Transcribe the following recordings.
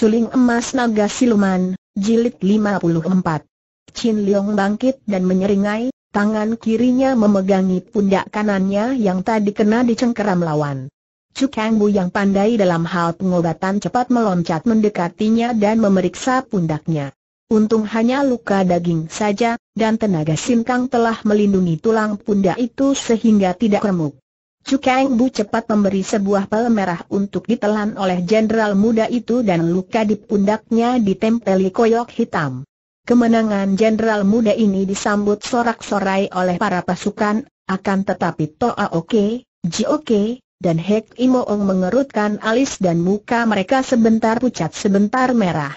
Suling Emas Naga Siluman, Jilid 54 Chin Leong bangkit dan menyeringai, tangan kirinya memegangi pundak kanannya yang tadi kena dicengkeram lawan. Cukang Bu yang pandai dalam hal pengobatan cepat meloncat mendekatinya dan memeriksa pundaknya. Untung hanya luka daging saja, dan tenaga sinkang telah melindungi tulang pundak itu sehingga tidak remuk. Cukeng Bu cepat memberi sebuah pel merah untuk ditelan oleh jenderal muda itu dan luka di pundaknya ditempeli koyok hitam. Kemenangan jenderal muda ini disambut sorak-sorai oleh para pasukan, akan tetapi Toa Oke, Ji Oke, dan Hek Imoong mengerutkan alis dan muka mereka sebentar pucat sebentar merah.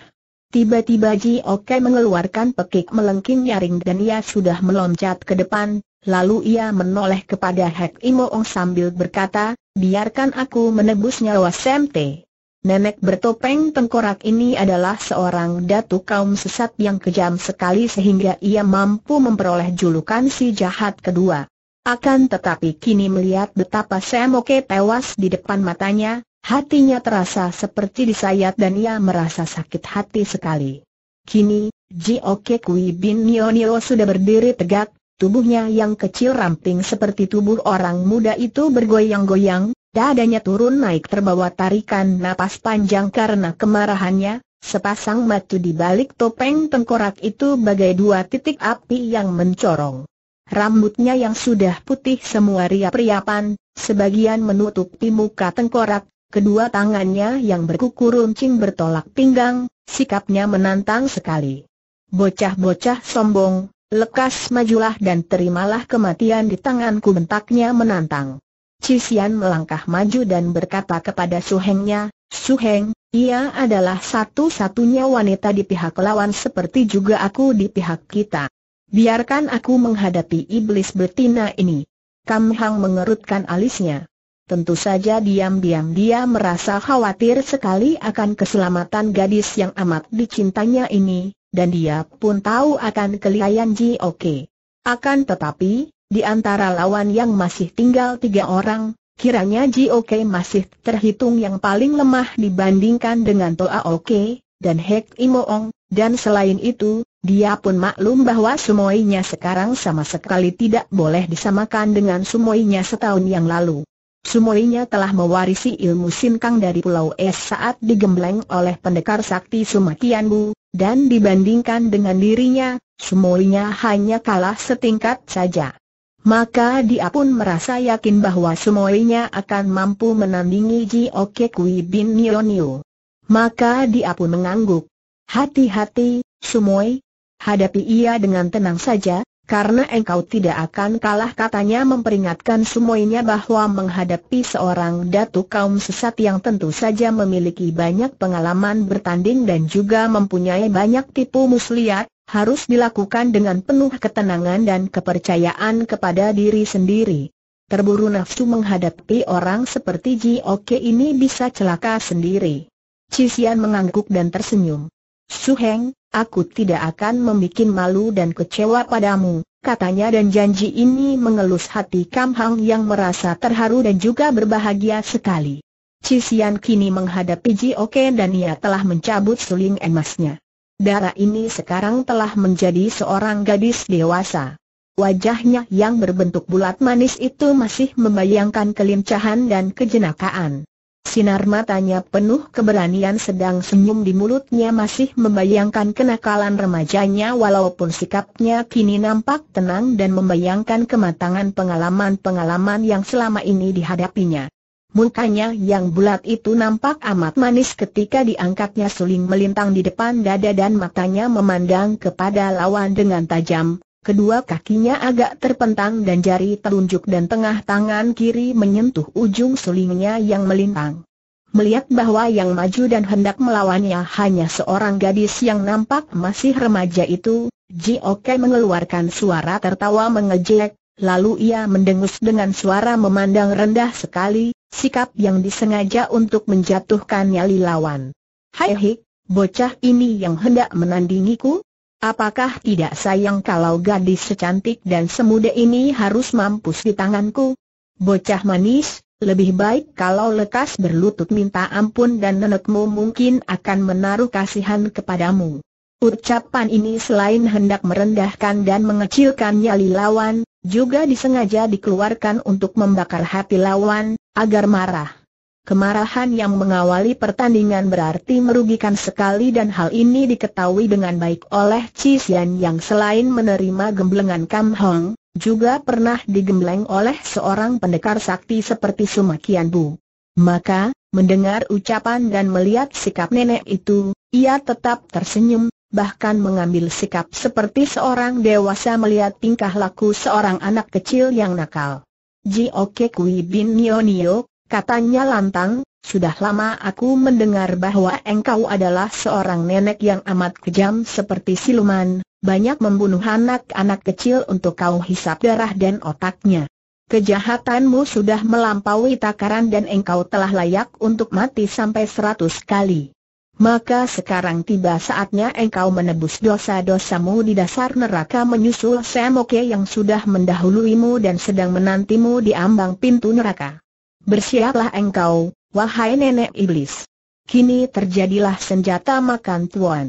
Tiba-tiba Ji Oke mengeluarkan pekik melengking nyaring dan ia sudah meloncat ke depan, Lalu ia menoleh kepada Hek Ong sambil berkata, biarkan aku menebus nyawa Semte. Nenek bertopeng tengkorak ini adalah seorang datu kaum sesat yang kejam sekali sehingga ia mampu memperoleh julukan si jahat kedua. Akan tetapi kini melihat betapa Semoke tewas di depan matanya, hatinya terasa seperti disayat dan ia merasa sakit hati sekali. Kini, Jioke Kui Bin Nionio sudah berdiri tegak, Tubuhnya yang kecil ramping seperti tubuh orang muda itu bergoyang-goyang, dadanya turun naik terbawa tarikan napas panjang karena kemarahannya, sepasang matu di balik topeng tengkorak itu bagai dua titik api yang mencorong. Rambutnya yang sudah putih semua riap-riapan, sebagian menutupi muka tengkorak, kedua tangannya yang berkuku runcing bertolak pinggang, sikapnya menantang sekali. Bocah-bocah sombong, Lekas majulah dan terimalah kematian di tanganku bentaknya menantang. Cisian melangkah maju dan berkata kepada Suhengnya, Suheng, ia adalah satu-satunya wanita di pihak lawan seperti juga aku di pihak kita. Biarkan aku menghadapi iblis betina ini. Kam Hang mengerutkan alisnya. Tentu saja diam-diam dia merasa khawatir sekali akan keselamatan gadis yang amat dicintanya ini, dan dia pun tahu akan kelihayan Ji Oke. Akan tetapi, di antara lawan yang masih tinggal tiga orang, kiranya Ji Oke masih terhitung yang paling lemah dibandingkan dengan Toa Oke, dan Hek Imoong, dan selain itu, dia pun maklum bahwa sumoinya sekarang sama sekali tidak boleh disamakan dengan sumoinya setahun yang lalu. Sumoinya telah mewarisi ilmu sinkang dari Pulau Es saat digembleng oleh pendekar sakti Sumakianbu, dan dibandingkan dengan dirinya, semuanya hanya kalah setingkat saja. Maka dia pun merasa yakin bahwa semuanya akan mampu menandingi Ji Oke Kui Bin Nionio. Maka dia pun mengangguk. Hati-hati, Sumoy. Hadapi ia dengan tenang saja, karena engkau tidak akan kalah katanya memperingatkan semuanya bahwa menghadapi seorang datu kaum sesat yang tentu saja memiliki banyak pengalaman bertanding dan juga mempunyai banyak tipu muslihat, harus dilakukan dengan penuh ketenangan dan kepercayaan kepada diri sendiri. Terburu nafsu menghadapi orang seperti Ji Oke ini bisa celaka sendiri. Cisian mengangguk dan tersenyum. Suheng, aku tidak akan membuat malu dan kecewa padamu, katanya dan janji ini mengelus hati Kam Hang yang merasa terharu dan juga berbahagia sekali. Cisian kini menghadapi Ji Oke dan ia telah mencabut suling emasnya. Dara ini sekarang telah menjadi seorang gadis dewasa. Wajahnya yang berbentuk bulat manis itu masih membayangkan kelincahan dan kejenakaan. Sinar matanya penuh keberanian sedang senyum di mulutnya masih membayangkan kenakalan remajanya walaupun sikapnya kini nampak tenang dan membayangkan kematangan pengalaman-pengalaman yang selama ini dihadapinya. Mukanya yang bulat itu nampak amat manis ketika diangkatnya suling melintang di depan dada dan matanya memandang kepada lawan dengan tajam, kedua kakinya agak terpentang dan jari telunjuk dan tengah tangan kiri menyentuh ujung sulingnya yang melintang. Melihat bahwa yang maju dan hendak melawannya hanya seorang gadis yang nampak masih remaja itu, Ji Oke mengeluarkan suara tertawa mengejek, lalu ia mendengus dengan suara memandang rendah sekali, sikap yang disengaja untuk menjatuhkan nyali lawan. Hai hik, bocah ini yang hendak menandingiku, Apakah tidak sayang kalau gadis secantik dan semuda ini harus mampus di tanganku? Bocah manis, lebih baik kalau lekas berlutut minta ampun dan nenekmu mungkin akan menaruh kasihan kepadamu. Ucapan ini selain hendak merendahkan dan mengecilkan nyali lawan, juga disengaja dikeluarkan untuk membakar hati lawan, agar marah. Kemarahan yang mengawali pertandingan berarti merugikan sekali dan hal ini diketahui dengan baik oleh Chi Xian yang selain menerima gemblengan Kam Hong, juga pernah digembleng oleh seorang pendekar sakti seperti Sumakian Bu. Maka, mendengar ucapan dan melihat sikap nenek itu, ia tetap tersenyum, bahkan mengambil sikap seperti seorang dewasa melihat tingkah laku seorang anak kecil yang nakal. Ji Oke Kui Bin Nio Nio, katanya lantang, sudah lama aku mendengar bahwa engkau adalah seorang nenek yang amat kejam seperti siluman, banyak membunuh anak-anak kecil untuk kau hisap darah dan otaknya. Kejahatanmu sudah melampaui takaran dan engkau telah layak untuk mati sampai seratus kali. Maka sekarang tiba saatnya engkau menebus dosa-dosamu di dasar neraka menyusul Semoke yang sudah mendahuluimu dan sedang menantimu di ambang pintu neraka. Bersiaplah engkau, wahai nenek iblis. Kini terjadilah senjata makan tuan.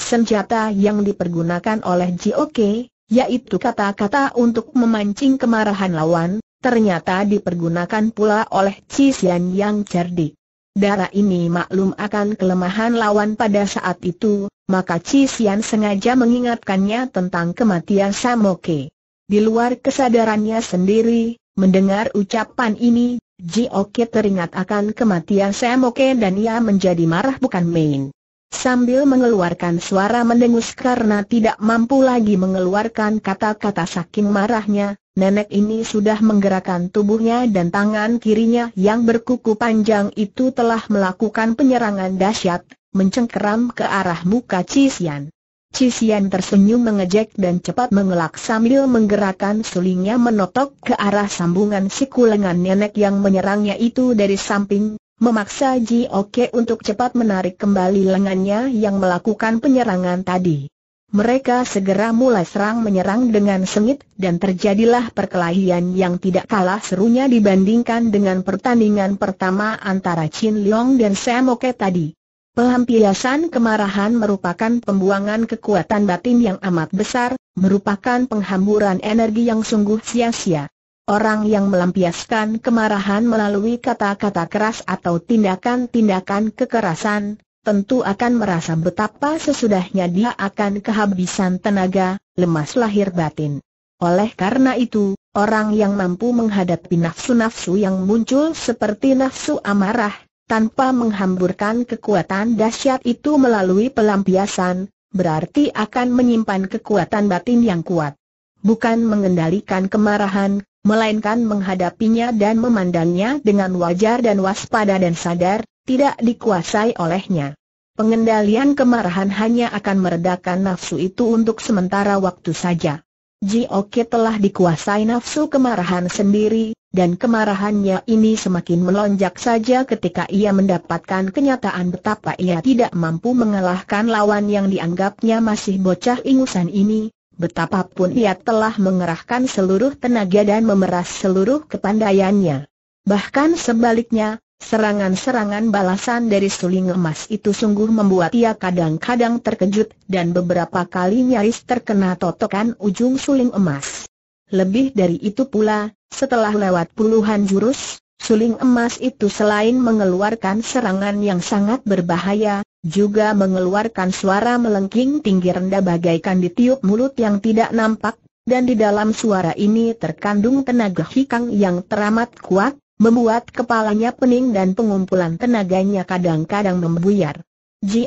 Senjata yang dipergunakan oleh J.O.K., yaitu kata-kata untuk memancing kemarahan lawan, ternyata dipergunakan pula oleh Cisian yang cerdik. Darah ini maklum akan kelemahan lawan pada saat itu, maka Cisian sengaja mengingatkannya tentang kematian Samoke. Di luar kesadarannya sendiri, mendengar ucapan ini, Jioke teringat akan kematian Semoke dan ia menjadi marah bukan main. Sambil mengeluarkan suara mendengus karena tidak mampu lagi mengeluarkan kata-kata saking marahnya, nenek ini sudah menggerakkan tubuhnya dan tangan kirinya yang berkuku panjang itu telah melakukan penyerangan dahsyat, mencengkeram ke arah muka Cisian. Cisian tersenyum mengejek dan cepat mengelak sambil menggerakkan sulingnya menotok ke arah sambungan siku lengan nenek yang menyerangnya itu dari samping, memaksa Ji Oke untuk cepat menarik kembali lengannya yang melakukan penyerangan tadi. Mereka segera mulai serang menyerang dengan sengit dan terjadilah perkelahian yang tidak kalah serunya dibandingkan dengan pertandingan pertama antara Chin Leong dan Sam Oke tadi. Pelampiasan kemarahan merupakan pembuangan kekuatan batin yang amat besar, merupakan penghamburan energi yang sungguh sia-sia. Orang yang melampiaskan kemarahan melalui kata-kata keras atau tindakan-tindakan kekerasan, tentu akan merasa betapa sesudahnya dia akan kehabisan tenaga, lemas lahir batin. Oleh karena itu, orang yang mampu menghadapi nafsu-nafsu yang muncul seperti nafsu amarah, tanpa menghamburkan kekuatan dahsyat itu melalui pelampiasan, berarti akan menyimpan kekuatan batin yang kuat. Bukan mengendalikan kemarahan, melainkan menghadapinya dan memandangnya dengan wajar dan waspada dan sadar, tidak dikuasai olehnya. Pengendalian kemarahan hanya akan meredakan nafsu itu untuk sementara waktu saja. Jioke telah dikuasai nafsu kemarahan sendiri, dan kemarahannya ini semakin melonjak saja ketika ia mendapatkan kenyataan betapa ia tidak mampu mengalahkan lawan yang dianggapnya masih bocah ingusan ini, betapapun ia telah mengerahkan seluruh tenaga dan memeras seluruh kepandaiannya. Bahkan sebaliknya, Serangan-serangan balasan dari suling emas itu sungguh membuat ia kadang-kadang terkejut dan beberapa kali nyaris terkena totokan ujung suling emas. Lebih dari itu pula, setelah lewat puluhan jurus, suling emas itu selain mengeluarkan serangan yang sangat berbahaya, juga mengeluarkan suara melengking tinggi rendah bagaikan ditiup mulut yang tidak nampak, dan di dalam suara ini terkandung tenaga hikang yang teramat kuat, Membuat kepalanya pening dan pengumpulan tenaganya kadang-kadang membuyar.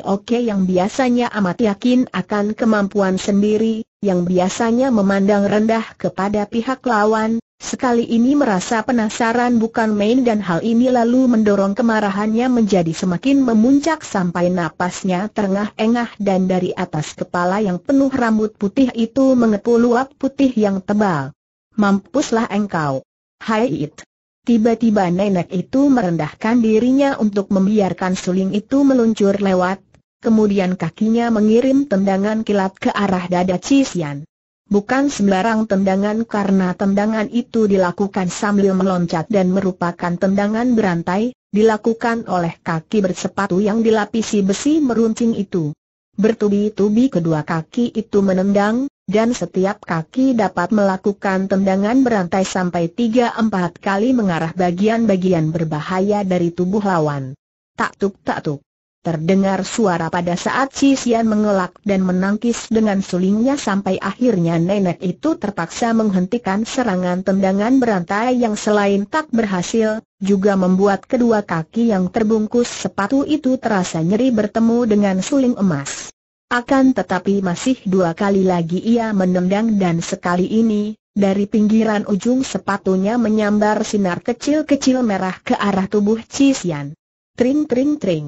Oke yang biasanya amat yakin akan kemampuan sendiri, yang biasanya memandang rendah kepada pihak lawan, sekali ini merasa penasaran bukan main dan hal ini lalu mendorong kemarahannya menjadi semakin memuncak sampai napasnya terengah-engah dan dari atas kepala yang penuh rambut putih itu mengepul uap putih yang tebal. Mampuslah engkau! Hai it! Tiba-tiba nenek itu merendahkan dirinya untuk membiarkan suling itu meluncur lewat, kemudian kakinya mengirim tendangan kilat ke arah dada Cisian. Bukan sembarang tendangan karena tendangan itu dilakukan sambil meloncat dan merupakan tendangan berantai, dilakukan oleh kaki bersepatu yang dilapisi besi meruncing itu. Bertubi-tubi kedua kaki itu menendang, dan setiap kaki dapat melakukan tendangan berantai sampai 3-4 kali mengarah bagian-bagian berbahaya dari tubuh lawan. Tak tuk tak tuk. Terdengar suara pada saat Cisian mengelak dan menangkis dengan sulingnya sampai akhirnya nenek itu terpaksa menghentikan serangan tendangan berantai yang selain tak berhasil, juga membuat kedua kaki yang terbungkus sepatu itu terasa nyeri bertemu dengan suling emas. Akan tetapi masih dua kali lagi ia menendang dan sekali ini, dari pinggiran ujung sepatunya menyambar sinar kecil-kecil merah ke arah tubuh Cisian. Tring tring tring.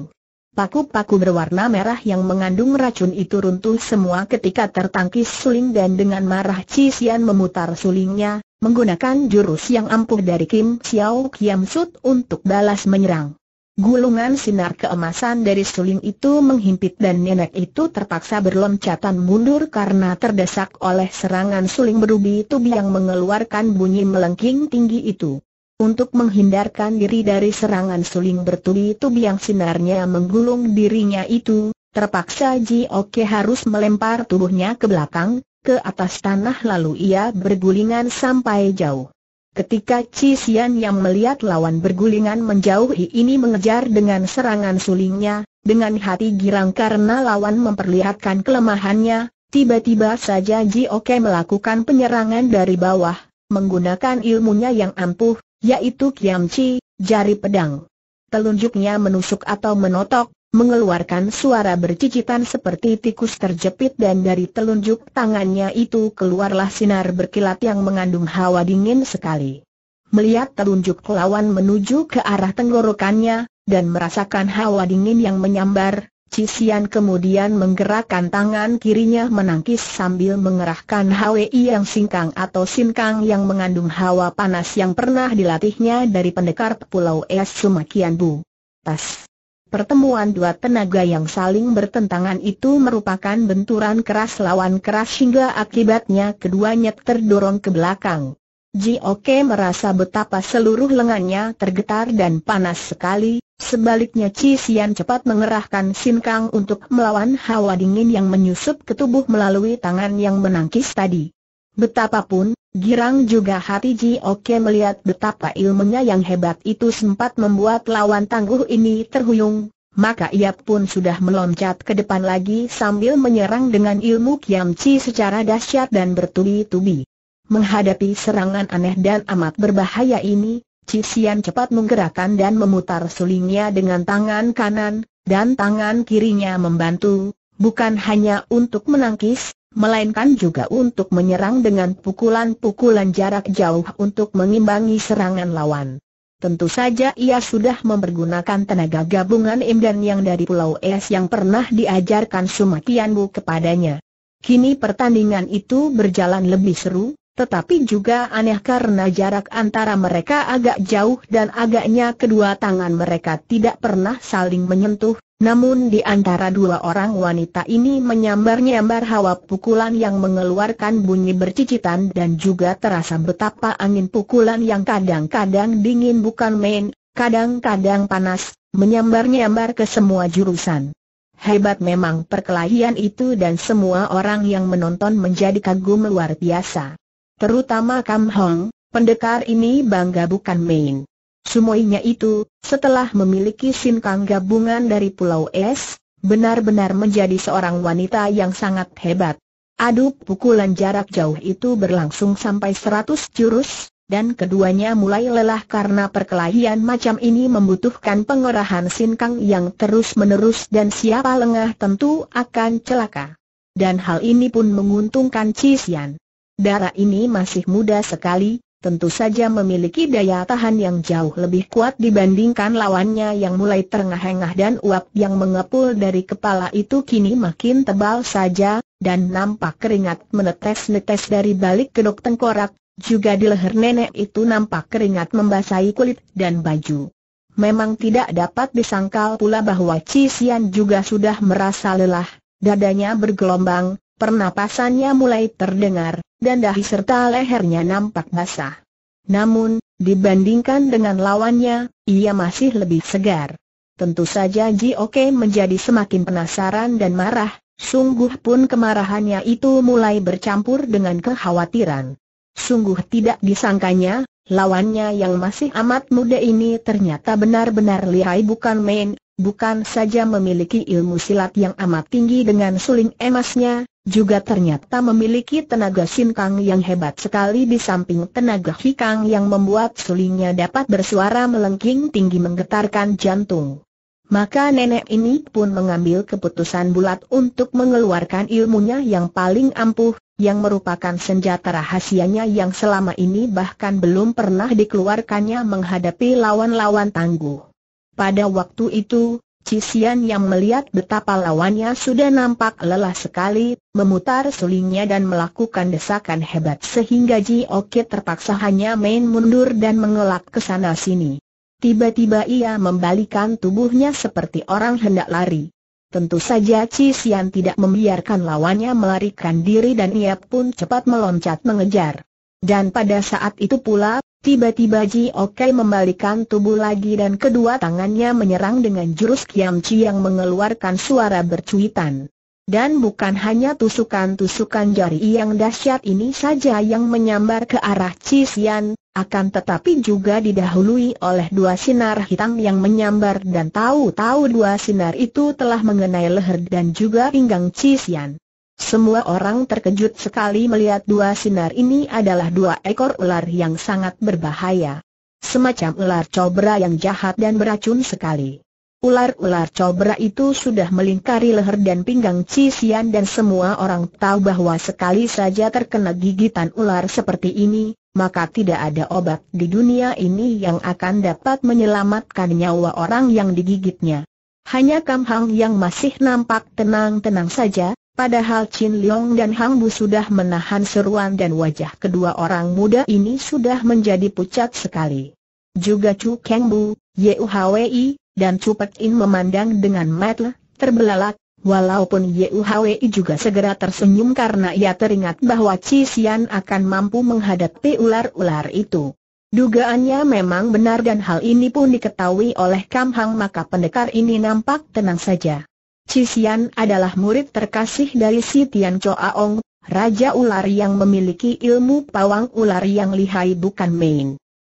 Paku-paku berwarna merah yang mengandung racun itu runtuh semua ketika tertangkis suling dan dengan marah Cisian memutar sulingnya, menggunakan jurus yang ampuh dari Kim Xiao Kiam Sut untuk balas menyerang. Gulungan sinar keemasan dari suling itu menghimpit dan nenek itu terpaksa berloncatan mundur karena terdesak oleh serangan suling berubi tubi yang mengeluarkan bunyi melengking tinggi itu. Untuk menghindarkan diri dari serangan suling bertubi-tubi yang sinarnya menggulung dirinya itu, terpaksa Ji Oke harus melempar tubuhnya ke belakang, ke atas tanah lalu ia bergulingan sampai jauh. Ketika Cisian yang melihat lawan bergulingan menjauhi ini mengejar dengan serangan sulingnya, dengan hati girang karena lawan memperlihatkan kelemahannya, tiba-tiba saja Ji Oke melakukan penyerangan dari bawah, menggunakan ilmunya yang ampuh, yaitu Chi, jari pedang. Telunjuknya menusuk atau menotok, mengeluarkan suara bercicitan seperti tikus terjepit dan dari telunjuk tangannya itu keluarlah sinar berkilat yang mengandung hawa dingin sekali. Melihat telunjuk lawan menuju ke arah tenggorokannya, dan merasakan hawa dingin yang menyambar, Cisian kemudian menggerakkan tangan kirinya menangkis sambil mengerahkan HWI yang singkang atau singkang yang mengandung hawa panas yang pernah dilatihnya dari pendekar Pulau Es Sumakian Bu. Tas. Pertemuan dua tenaga yang saling bertentangan itu merupakan benturan keras lawan keras hingga akibatnya keduanya terdorong ke belakang. Jioke merasa betapa seluruh lengannya tergetar dan panas sekali, sebaliknya Chi Xian cepat mengerahkan Sinkang untuk melawan hawa dingin yang menyusup ke tubuh melalui tangan yang menangkis tadi. Betapapun, Girang juga hati Ji Oke melihat betapa ilmunya yang hebat itu sempat membuat lawan tangguh ini terhuyung, maka ia pun sudah meloncat ke depan lagi sambil menyerang dengan ilmu Kiam Chi secara dahsyat dan bertubi-tubi. Menghadapi serangan aneh dan amat berbahaya ini, Cisian cepat menggerakkan dan memutar sulingnya dengan tangan kanan, dan tangan kirinya membantu, bukan hanya untuk menangkis, melainkan juga untuk menyerang dengan pukulan-pukulan jarak jauh untuk mengimbangi serangan lawan. Tentu saja ia sudah mempergunakan tenaga gabungan Imdan yang dari Pulau Es yang pernah diajarkan Sumatianbu kepadanya. Kini pertandingan itu berjalan lebih seru, tetapi juga aneh karena jarak antara mereka agak jauh dan agaknya kedua tangan mereka tidak pernah saling menyentuh, namun di antara dua orang wanita ini menyambar-nyambar hawa pukulan yang mengeluarkan bunyi bercicitan dan juga terasa betapa angin pukulan yang kadang-kadang dingin bukan main, kadang-kadang panas, menyambar-nyambar ke semua jurusan. Hebat memang perkelahian itu dan semua orang yang menonton menjadi kagum luar biasa. Terutama Kam Hong, pendekar ini bangga bukan main. Semuanya itu, setelah memiliki sinkang gabungan dari Pulau Es, benar-benar menjadi seorang wanita yang sangat hebat. Aduk pukulan jarak jauh itu berlangsung sampai seratus jurus, dan keduanya mulai lelah karena perkelahian macam ini membutuhkan pengerahan sinkang yang terus-menerus dan siapa lengah tentu akan celaka. Dan hal ini pun menguntungkan Cisian. Darah ini masih muda sekali, tentu saja memiliki daya tahan yang jauh lebih kuat dibandingkan lawannya yang mulai terengah-engah dan uap yang mengepul dari kepala itu kini makin tebal saja, dan nampak keringat menetes-netes dari balik kedok tengkorak, juga di leher nenek itu nampak keringat membasahi kulit dan baju. Memang tidak dapat disangkal pula bahwa Cisian juga sudah merasa lelah, dadanya bergelombang, Pernapasannya mulai terdengar, dan dahi serta lehernya nampak basah. Namun, dibandingkan dengan lawannya, ia masih lebih segar. Tentu saja Ji Oke menjadi semakin penasaran dan marah, sungguh pun kemarahannya itu mulai bercampur dengan kekhawatiran. Sungguh tidak disangkanya, lawannya yang masih amat muda ini ternyata benar-benar lihai bukan main, bukan saja memiliki ilmu silat yang amat tinggi dengan suling emasnya, juga ternyata memiliki tenaga sinkang yang hebat sekali di samping tenaga hikang yang membuat sulingnya dapat bersuara melengking tinggi menggetarkan jantung. Maka nenek ini pun mengambil keputusan bulat untuk mengeluarkan ilmunya yang paling ampuh, yang merupakan senjata rahasianya yang selama ini bahkan belum pernah dikeluarkannya menghadapi lawan-lawan tangguh. Pada waktu itu, Cisian yang melihat betapa lawannya sudah nampak lelah sekali, memutar sulingnya dan melakukan desakan hebat sehingga Ji Oke terpaksa hanya main mundur dan mengelak ke sana sini. Tiba-tiba ia membalikan tubuhnya seperti orang hendak lari. Tentu saja Cisian tidak membiarkan lawannya melarikan diri dan ia pun cepat meloncat mengejar. Dan pada saat itu pula, tiba-tiba Ji Oke membalikan tubuh lagi dan kedua tangannya menyerang dengan jurus Kiam Chi yang mengeluarkan suara bercuitan. Dan bukan hanya tusukan-tusukan jari yang dahsyat ini saja yang menyambar ke arah Cisian, akan tetapi juga didahului oleh dua sinar hitam yang menyambar dan tahu-tahu dua sinar itu telah mengenai leher dan juga pinggang Cisian. Semua orang terkejut sekali melihat dua sinar ini adalah dua ekor ular yang sangat berbahaya. Semacam ular cobra yang jahat dan beracun sekali. Ular-ular cobra itu sudah melingkari leher dan pinggang Cisian dan semua orang tahu bahwa sekali saja terkena gigitan ular seperti ini, maka tidak ada obat di dunia ini yang akan dapat menyelamatkan nyawa orang yang digigitnya. Hanya Kam Hang yang masih nampak tenang-tenang saja, Padahal Chin Leong dan Hang Bu sudah menahan seruan dan wajah kedua orang muda ini sudah menjadi pucat sekali. Juga Chu Kang Bu, Hwi, dan Chu Pek In memandang dengan mata terbelalak, walaupun Hwi juga segera tersenyum karena ia teringat bahwa Chi Xian akan mampu menghadapi ular-ular itu. Dugaannya memang benar dan hal ini pun diketahui oleh Kam Hang maka pendekar ini nampak tenang saja. Cisian adalah murid terkasih dari si Tian Choaong, Raja Ular yang memiliki ilmu pawang ular yang lihai bukan main.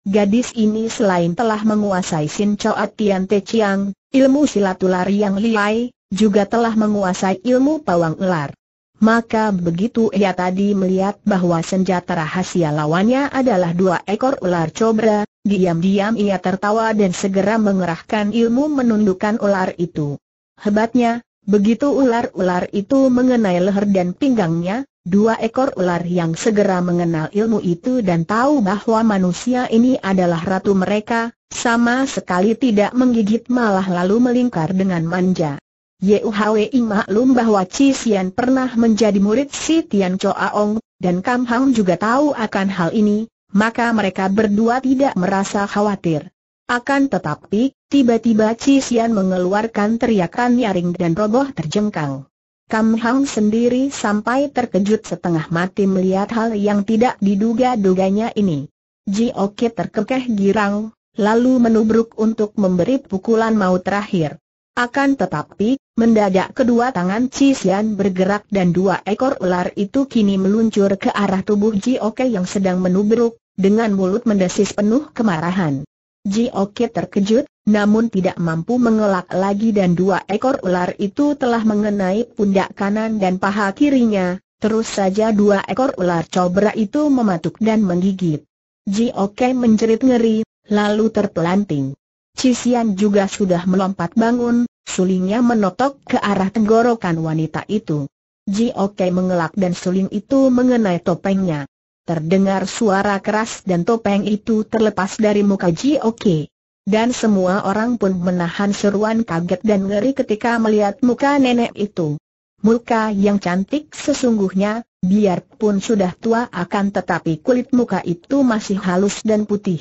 Gadis ini selain telah menguasai Sin Choa Tian Te Chiang, ilmu silat ular yang lihai, juga telah menguasai ilmu pawang ular. Maka begitu ia tadi melihat bahwa senjata rahasia lawannya adalah dua ekor ular cobra, diam-diam ia tertawa dan segera mengerahkan ilmu menundukkan ular itu. Hebatnya, begitu ular-ular itu mengenai leher dan pinggangnya, dua ekor ular yang segera mengenal ilmu itu dan tahu bahwa manusia ini adalah ratu mereka, sama sekali tidak menggigit malah lalu melingkar dengan manja. Yuhwei maklum bahwa Chi Xian pernah menjadi murid si Tian Choa Ong, dan Kam Hang juga tahu akan hal ini, maka mereka berdua tidak merasa khawatir. Akan tetapi, tiba-tiba Cisian mengeluarkan teriakan nyaring dan roboh terjengkang. Kam Hang sendiri sampai terkejut setengah mati melihat hal yang tidak diduga-duganya ini. Ji Oke terkekeh girang, lalu menubruk untuk memberi pukulan maut terakhir. Akan tetapi, mendadak kedua tangan Cisian bergerak dan dua ekor ular itu kini meluncur ke arah tubuh Ji Oke yang sedang menubruk, dengan mulut mendesis penuh kemarahan. Jioke terkejut, namun tidak mampu mengelak lagi dan dua ekor ular itu telah mengenai pundak kanan dan paha kirinya, terus saja dua ekor ular cobra itu mematuk dan menggigit. Jioke menjerit ngeri, lalu terpelanting. Cisian juga sudah melompat bangun, sulingnya menotok ke arah tenggorokan wanita itu. Jioke mengelak dan suling itu mengenai topengnya. Terdengar suara keras dan topeng itu terlepas dari muka Ji Jioke. Dan semua orang pun menahan seruan kaget dan ngeri ketika melihat muka nenek itu. Muka yang cantik sesungguhnya, biarpun sudah tua akan tetapi kulit muka itu masih halus dan putih.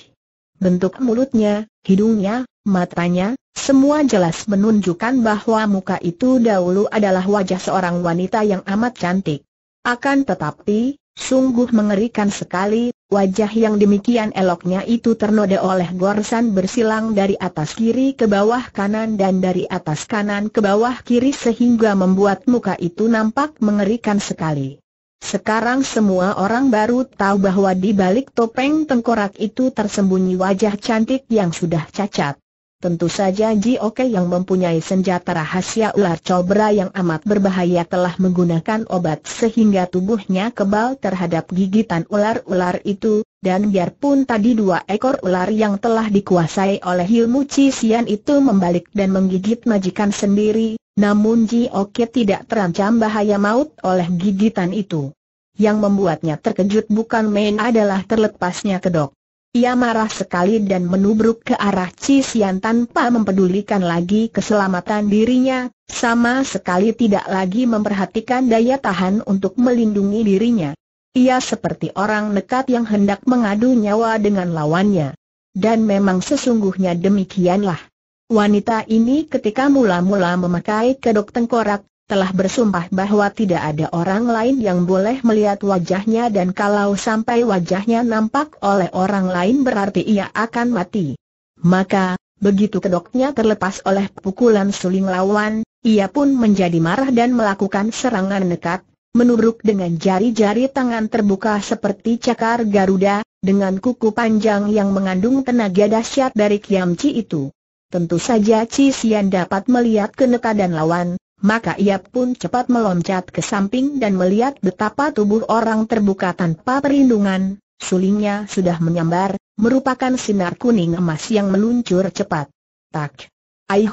Bentuk mulutnya, hidungnya, matanya, semua jelas menunjukkan bahwa muka itu dahulu adalah wajah seorang wanita yang amat cantik. Akan tetapi, Sungguh mengerikan sekali, wajah yang demikian eloknya itu ternoda oleh gorsan bersilang dari atas kiri ke bawah kanan dan dari atas kanan ke bawah kiri sehingga membuat muka itu nampak mengerikan sekali. Sekarang semua orang baru tahu bahwa di balik topeng tengkorak itu tersembunyi wajah cantik yang sudah cacat. Tentu saja Ji Oke yang mempunyai senjata rahasia ular cobra yang amat berbahaya telah menggunakan obat sehingga tubuhnya kebal terhadap gigitan ular-ular itu, dan biarpun tadi dua ekor ular yang telah dikuasai oleh ilmu Cisian itu membalik dan menggigit majikan sendiri, namun Ji Oke tidak terancam bahaya maut oleh gigitan itu. Yang membuatnya terkejut bukan main adalah terlepasnya kedok. Ia marah sekali dan menubruk ke arah Cisian tanpa mempedulikan lagi keselamatan dirinya, sama sekali tidak lagi memperhatikan daya tahan untuk melindungi dirinya. Ia seperti orang nekat yang hendak mengadu nyawa dengan lawannya. Dan memang sesungguhnya demikianlah. Wanita ini ketika mula-mula memakai kedok tengkorak, telah bersumpah bahwa tidak ada orang lain yang boleh melihat wajahnya dan kalau sampai wajahnya nampak oleh orang lain berarti ia akan mati. Maka, begitu kedoknya terlepas oleh pukulan suling lawan, ia pun menjadi marah dan melakukan serangan nekat, menuruk dengan jari-jari tangan terbuka seperti cakar Garuda, dengan kuku panjang yang mengandung tenaga dahsyat dari Kiamci itu. Tentu saja Ci Sian dapat melihat kenekadan lawan, maka ia pun cepat meloncat ke samping dan melihat betapa tubuh orang terbuka tanpa perlindungan, sulingnya sudah menyambar, merupakan sinar kuning emas yang meluncur cepat. Tak. Aih.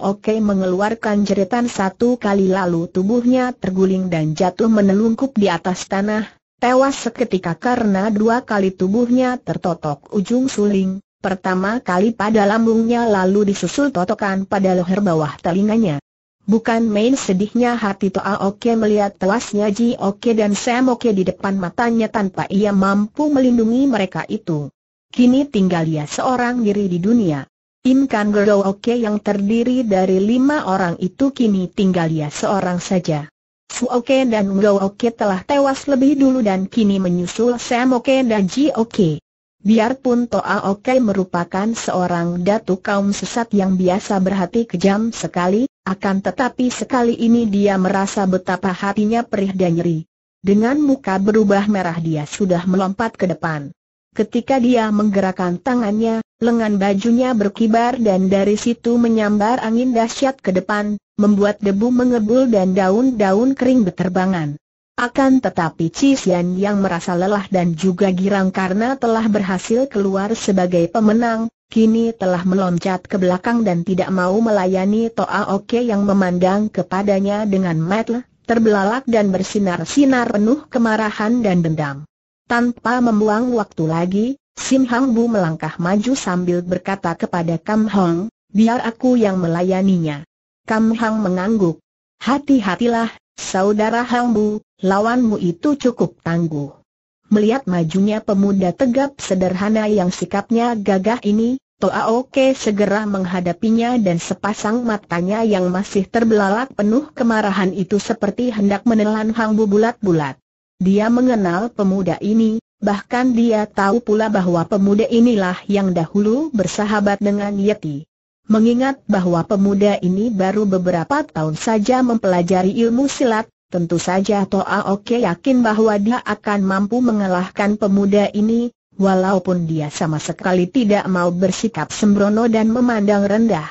Oke mengeluarkan jeritan satu kali lalu tubuhnya terguling dan jatuh menelungkup di atas tanah, tewas seketika karena dua kali tubuhnya tertotok ujung suling, pertama kali pada lambungnya lalu disusul totokan pada leher bawah telinganya. Bukan main sedihnya hati Toa Oke melihat tewasnya Ji Oke dan Sam Oke di depan matanya tanpa ia mampu melindungi mereka itu. Kini tinggal ia seorang diri di dunia. Im Kang Gero Oke yang terdiri dari lima orang itu kini tinggal ia seorang saja. Su Oke dan Ngo Oke telah tewas lebih dulu dan kini menyusul Sam Oke dan Ji Oke. Biarpun Toa Oke merupakan seorang datu kaum sesat yang biasa berhati kejam sekali, akan tetapi sekali ini dia merasa betapa hatinya perih dan nyeri. Dengan muka berubah merah dia sudah melompat ke depan. Ketika dia menggerakkan tangannya, lengan bajunya berkibar dan dari situ menyambar angin dahsyat ke depan, membuat debu mengebul dan daun-daun kering berterbangan. Akan tetapi Cisian yang merasa lelah dan juga girang karena telah berhasil keluar sebagai pemenang, kini telah meloncat ke belakang dan tidak mau melayani Toa Oke yang memandang kepadanya dengan metel, terbelalak dan bersinar-sinar penuh kemarahan dan dendam. Tanpa membuang waktu lagi, Sim Hang Bu melangkah maju sambil berkata kepada Kam Hong, biar aku yang melayaninya. Kam Hang mengangguk. Hati-hatilah, saudara Hang Bu, lawanmu itu cukup tangguh. Melihat majunya pemuda tegap sederhana yang sikapnya gagah ini, Toa Oke segera menghadapinya dan sepasang matanya yang masih terbelalak penuh kemarahan itu seperti hendak menelan hangbu bulat-bulat. Dia mengenal pemuda ini, bahkan dia tahu pula bahwa pemuda inilah yang dahulu bersahabat dengan Yeti. Mengingat bahwa pemuda ini baru beberapa tahun saja mempelajari ilmu silat, Tentu saja Toa ah, Oke yakin bahwa dia akan mampu mengalahkan pemuda ini, walaupun dia sama sekali tidak mau bersikap sembrono dan memandang rendah.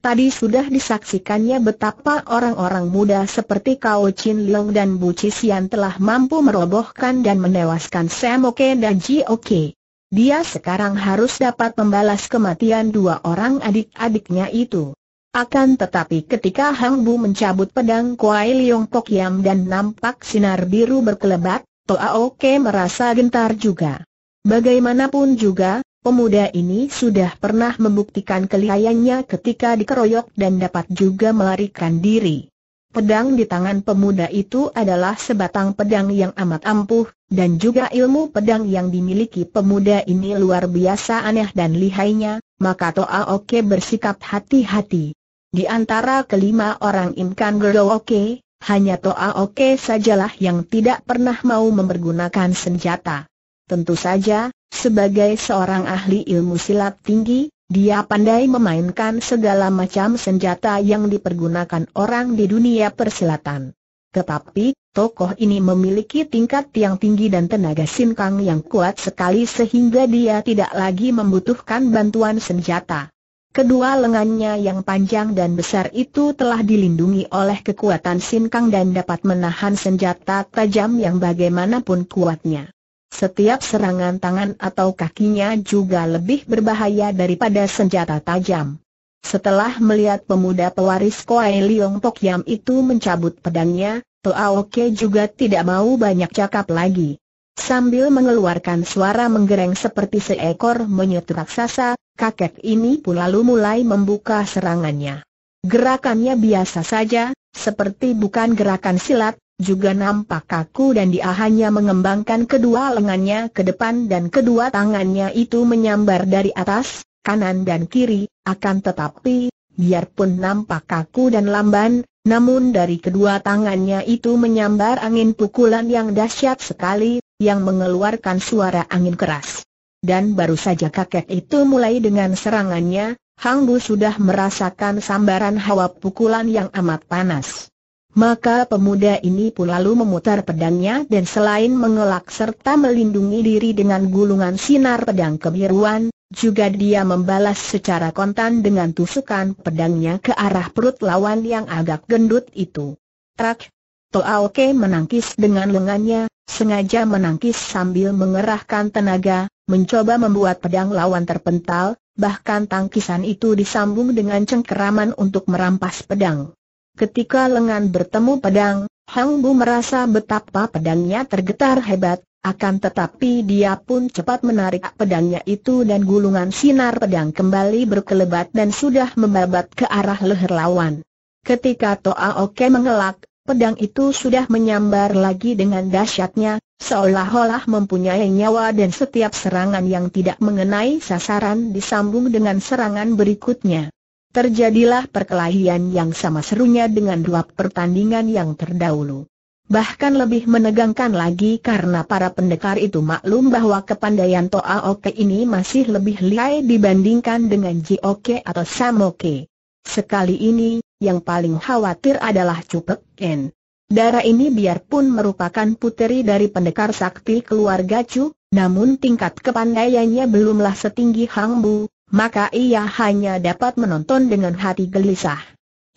Tadi sudah disaksikannya betapa orang-orang muda seperti Kao Chin Leong dan Bu Cixian telah mampu merobohkan dan menewaskan Sam Oke dan Ji Oke. Dia sekarang harus dapat membalas kematian dua orang adik-adiknya itu. Akan tetapi ketika Hang Bu mencabut pedang Kuai Liong Pok Yam dan nampak sinar biru berkelebat, Toa Oke merasa gentar juga. Bagaimanapun juga, pemuda ini sudah pernah membuktikan kelihayannya ketika dikeroyok dan dapat juga melarikan diri. Pedang di tangan pemuda itu adalah sebatang pedang yang amat ampuh, dan juga ilmu pedang yang dimiliki pemuda ini luar biasa aneh dan lihainya, maka Toa Oke bersikap hati-hati. Di antara kelima orang Imkan Gero Oke, hanya Toa Oke sajalah yang tidak pernah mau mempergunakan senjata. Tentu saja, sebagai seorang ahli ilmu silat tinggi, dia pandai memainkan segala macam senjata yang dipergunakan orang di dunia persilatan. Tetapi, tokoh ini memiliki tingkat yang tinggi dan tenaga sinkang yang kuat sekali sehingga dia tidak lagi membutuhkan bantuan senjata. Kedua lengannya yang panjang dan besar itu telah dilindungi oleh kekuatan sinkang dan dapat menahan senjata tajam yang bagaimanapun kuatnya. Setiap serangan tangan atau kakinya juga lebih berbahaya daripada senjata tajam. Setelah melihat pemuda pewaris Koai Liong Tok Yam itu mencabut pedangnya, Toa Ke juga tidak mau banyak cakap lagi. Sambil mengeluarkan suara menggereng seperti seekor monyet raksasa, kakek ini pun lalu mulai membuka serangannya. Gerakannya biasa saja, seperti bukan gerakan silat, juga nampak kaku dan dia hanya mengembangkan kedua lengannya ke depan dan kedua tangannya itu menyambar dari atas, kanan dan kiri, akan tetapi, biarpun nampak kaku dan lamban, namun dari kedua tangannya itu menyambar angin pukulan yang dahsyat sekali, yang mengeluarkan suara angin keras dan baru saja kakek itu mulai dengan serangannya, Hang Bu sudah merasakan sambaran hawa pukulan yang amat panas. Maka pemuda ini pun lalu memutar pedangnya dan selain mengelak serta melindungi diri dengan gulungan sinar pedang kebiruan, juga dia membalas secara kontan dengan tusukan pedangnya ke arah perut lawan yang agak gendut itu. Trak! Toaoke menangkis dengan lengannya, sengaja menangkis sambil mengerahkan tenaga, mencoba membuat pedang lawan terpental, bahkan tangkisan itu disambung dengan cengkeraman untuk merampas pedang. Ketika lengan bertemu pedang, Hang Bu merasa betapa pedangnya tergetar hebat, akan tetapi dia pun cepat menarik pedangnya itu dan gulungan sinar pedang kembali berkelebat dan sudah membabat ke arah leher lawan. Ketika Toa Oke mengelak, pedang itu sudah menyambar lagi dengan dahsyatnya, Seolah-olah mempunyai nyawa dan setiap serangan yang tidak mengenai sasaran disambung dengan serangan berikutnya. Terjadilah perkelahian yang sama serunya dengan dua pertandingan yang terdahulu. Bahkan lebih menegangkan lagi karena para pendekar itu maklum bahwa kepandaian Toa Oke ini masih lebih lihai dibandingkan dengan Jioke atau Samoke. Sekali ini, yang paling khawatir adalah Cupek Ken. Darah ini biarpun merupakan puteri dari pendekar sakti keluarga Chu, namun tingkat kepandaiannya belumlah setinggi Hang Bu, maka ia hanya dapat menonton dengan hati gelisah.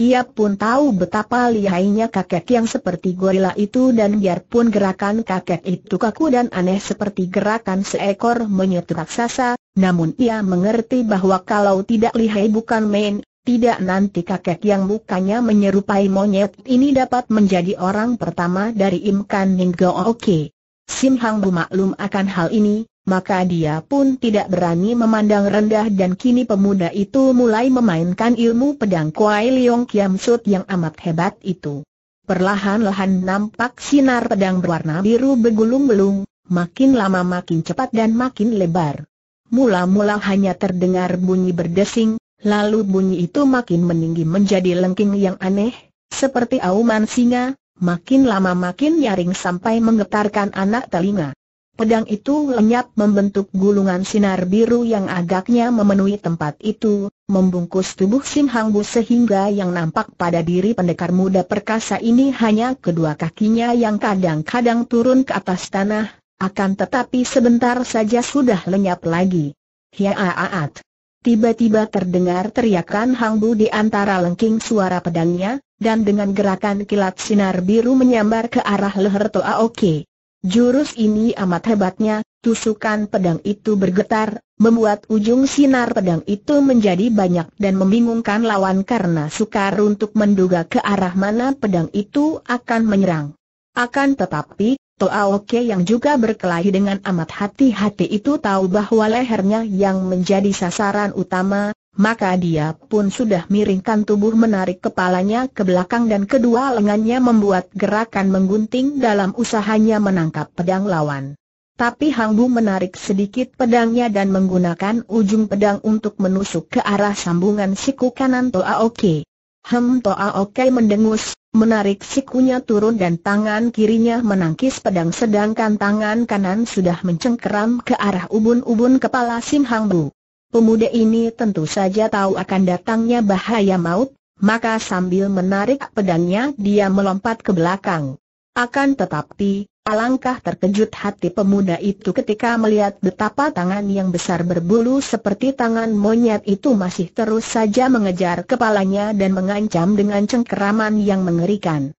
Ia pun tahu betapa lihainya kakek yang seperti gorila itu dan biarpun gerakan kakek itu kaku dan aneh seperti gerakan seekor monyet raksasa, namun ia mengerti bahwa kalau tidak lihai bukan main, tidak nanti kakek yang mukanya menyerupai monyet ini dapat menjadi orang pertama dari Imkan Ninggo Oke. Sim Hang Bu maklum akan hal ini, maka dia pun tidak berani memandang rendah dan kini pemuda itu mulai memainkan ilmu pedang Kuai Leong Kiam Sut yang amat hebat itu. Perlahan-lahan nampak sinar pedang berwarna biru bergulung-gulung, makin lama makin cepat dan makin lebar. Mula-mula hanya terdengar bunyi berdesing, Lalu bunyi itu makin meninggi menjadi lengking yang aneh, seperti auman singa, makin lama makin nyaring sampai menggetarkan anak telinga. Pedang itu lenyap membentuk gulungan sinar biru yang agaknya memenuhi tempat itu, membungkus tubuh Sim Hang sehingga yang nampak pada diri pendekar muda perkasa ini hanya kedua kakinya yang kadang-kadang turun ke atas tanah, akan tetapi sebentar saja sudah lenyap lagi. Hiaaat, Tiba-tiba terdengar teriakan Hang Bu di antara lengking suara pedangnya, dan dengan gerakan kilat sinar biru menyambar ke arah leher Toa Oke. Jurus ini amat hebatnya, tusukan pedang itu bergetar, membuat ujung sinar pedang itu menjadi banyak dan membingungkan lawan karena sukar untuk menduga ke arah mana pedang itu akan menyerang. Akan tetapi, Toa Oke yang juga berkelahi dengan amat hati-hati itu tahu bahwa lehernya yang menjadi sasaran utama, maka dia pun sudah miringkan tubuh menarik kepalanya ke belakang dan kedua lengannya membuat gerakan menggunting dalam usahanya menangkap pedang lawan. Tapi Hang Bu menarik sedikit pedangnya dan menggunakan ujung pedang untuk menusuk ke arah sambungan siku kanan Toa Oke. Hem Toa Oke mendengus, menarik sikunya turun dan tangan kirinya menangkis pedang sedangkan tangan kanan sudah mencengkeram ke arah ubun-ubun kepala Sim Hang Bu. Pemuda ini tentu saja tahu akan datangnya bahaya maut, maka sambil menarik pedangnya dia melompat ke belakang. Akan tetapi, Alangkah terkejut hati pemuda itu ketika melihat betapa tangan yang besar berbulu seperti tangan monyet itu masih terus saja mengejar kepalanya dan mengancam dengan cengkeraman yang mengerikan.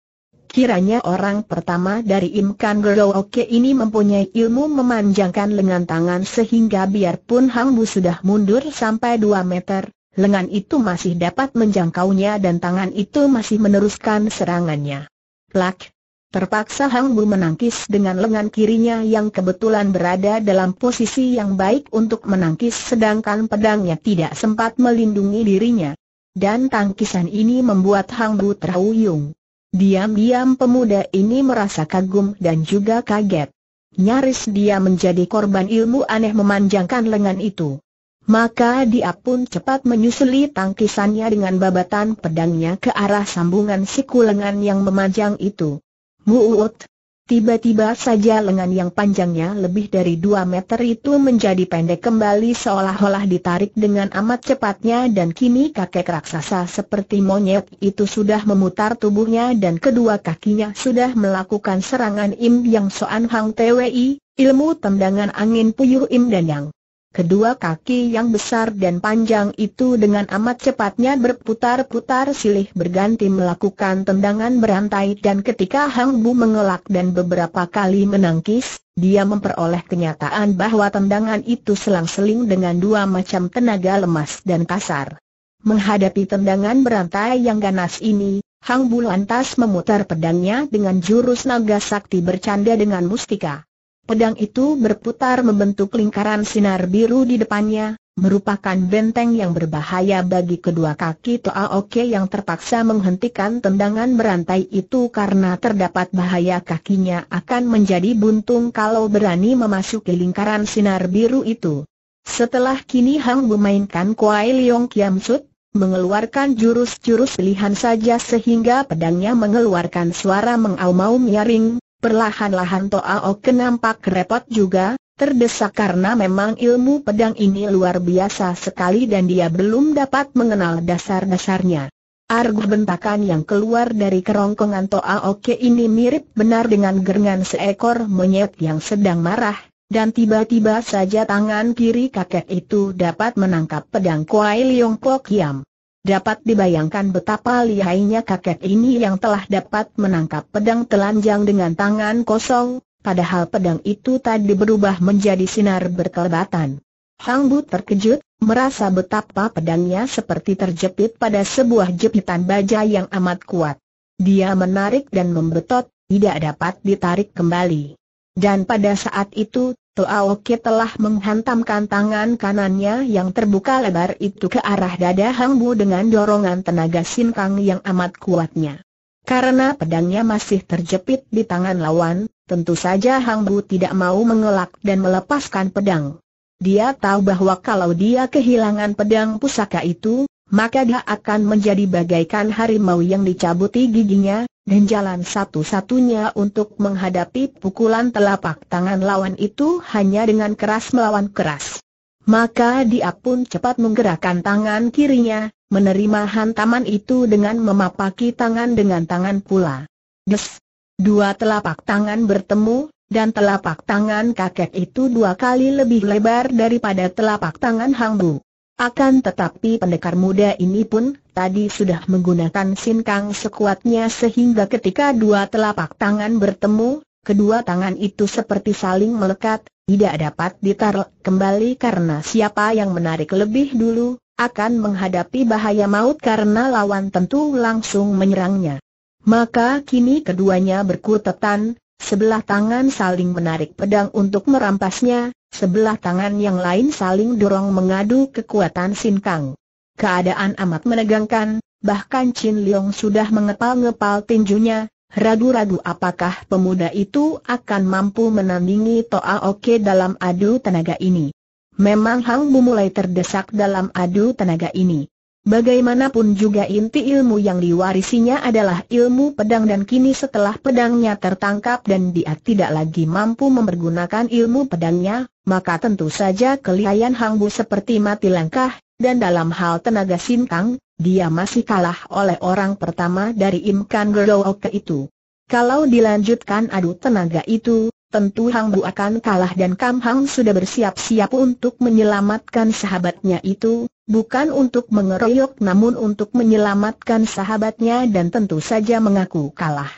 Kiranya orang pertama dari Imkan Gerooke ini mempunyai ilmu memanjangkan lengan tangan sehingga biarpun Hang Bu sudah mundur sampai 2 meter, lengan itu masih dapat menjangkaunya dan tangan itu masih meneruskan serangannya. Plak! Terpaksa Hang Bu menangkis dengan lengan kirinya yang kebetulan berada dalam posisi yang baik untuk menangkis sedangkan pedangnya tidak sempat melindungi dirinya. Dan tangkisan ini membuat Hang Bu terhuyung. Diam-diam pemuda ini merasa kagum dan juga kaget. Nyaris dia menjadi korban ilmu aneh memanjangkan lengan itu. Maka dia pun cepat menyusuli tangkisannya dengan babatan pedangnya ke arah sambungan siku lengan yang memanjang itu. Muut. Tiba-tiba saja lengan yang panjangnya lebih dari dua meter itu menjadi pendek kembali seolah-olah ditarik dengan amat cepatnya dan kini kakek raksasa seperti monyet itu sudah memutar tubuhnya dan kedua kakinya sudah melakukan serangan Im Yang Soan Hang Twi, ilmu tendangan angin puyuh Im dan Yang. Kedua kaki yang besar dan panjang itu dengan amat cepatnya berputar-putar silih berganti melakukan tendangan berantai dan ketika Hang Bu mengelak dan beberapa kali menangkis, dia memperoleh kenyataan bahwa tendangan itu selang-seling dengan dua macam tenaga lemas dan kasar. Menghadapi tendangan berantai yang ganas ini, Hang Bu lantas memutar pedangnya dengan jurus naga sakti bercanda dengan mustika. Pedang itu berputar membentuk lingkaran sinar biru di depannya, merupakan benteng yang berbahaya bagi kedua kaki Toa Oke yang terpaksa menghentikan tendangan berantai itu karena terdapat bahaya kakinya akan menjadi buntung kalau berani memasuki lingkaran sinar biru itu. Setelah kini Hang memainkan Kuai Leong Kiam Sut, mengeluarkan jurus-jurus pilihan saja sehingga pedangnya mengeluarkan suara mengaum-aum nyaring, Perlahan-lahan Toa O kenampak repot juga, terdesak karena memang ilmu pedang ini luar biasa sekali dan dia belum dapat mengenal dasar-dasarnya. Argu bentakan yang keluar dari kerongkongan Toa Oke ini mirip benar dengan gerengan seekor monyet yang sedang marah, dan tiba-tiba saja tangan kiri kakek itu dapat menangkap pedang Kuai Liong Pok Yam. Dapat dibayangkan betapa lihainya kakek ini yang telah dapat menangkap pedang telanjang dengan tangan kosong, padahal pedang itu tadi berubah menjadi sinar berkelebatan. Hang Bu terkejut, merasa betapa pedangnya seperti terjepit pada sebuah jepitan baja yang amat kuat. Dia menarik dan membetot, tidak dapat ditarik kembali. Dan pada saat itu, Toaoke telah menghantamkan tangan kanannya yang terbuka lebar itu ke arah dada Hang Bu dengan dorongan tenaga Kang yang amat kuatnya. Karena pedangnya masih terjepit di tangan lawan, tentu saja Hang Bu tidak mau mengelak dan melepaskan pedang. Dia tahu bahwa kalau dia kehilangan pedang pusaka itu, maka dia akan menjadi bagaikan harimau yang dicabuti giginya, dan jalan satu-satunya untuk menghadapi pukulan telapak tangan lawan itu hanya dengan keras melawan keras. Maka dia pun cepat menggerakkan tangan kirinya, menerima hantaman itu dengan memapaki tangan dengan tangan pula. Des! Dua telapak tangan bertemu, dan telapak tangan kakek itu dua kali lebih lebar daripada telapak tangan Hang Bu. Akan tetapi pendekar muda ini pun, tadi sudah menggunakan sinkang sekuatnya sehingga ketika dua telapak tangan bertemu, kedua tangan itu seperti saling melekat, tidak dapat ditarik kembali karena siapa yang menarik lebih dulu, akan menghadapi bahaya maut karena lawan tentu langsung menyerangnya. Maka kini keduanya berkutetan, sebelah tangan saling menarik pedang untuk merampasnya, Sebelah tangan yang lain saling dorong mengadu kekuatan Sin Kang. Keadaan amat menegangkan, bahkan Chin Leong sudah mengepal-ngepal tinjunya, ragu-ragu apakah pemuda itu akan mampu menandingi Toa Oke dalam adu tenaga ini. Memang Hang Bu mulai terdesak dalam adu tenaga ini. Bagaimanapun juga inti ilmu yang diwarisinya adalah ilmu pedang dan kini setelah pedangnya tertangkap dan dia tidak lagi mampu mempergunakan ilmu pedangnya, maka tentu saja kelihayan Hangbu seperti mati langkah, dan dalam hal tenaga sintang, dia masih kalah oleh orang pertama dari Imkan Gerooke itu. Kalau dilanjutkan adu tenaga itu, tentu Hangbu akan kalah dan Kam Hang sudah bersiap-siap untuk menyelamatkan sahabatnya itu, bukan untuk mengeroyok namun untuk menyelamatkan sahabatnya dan tentu saja mengaku kalah.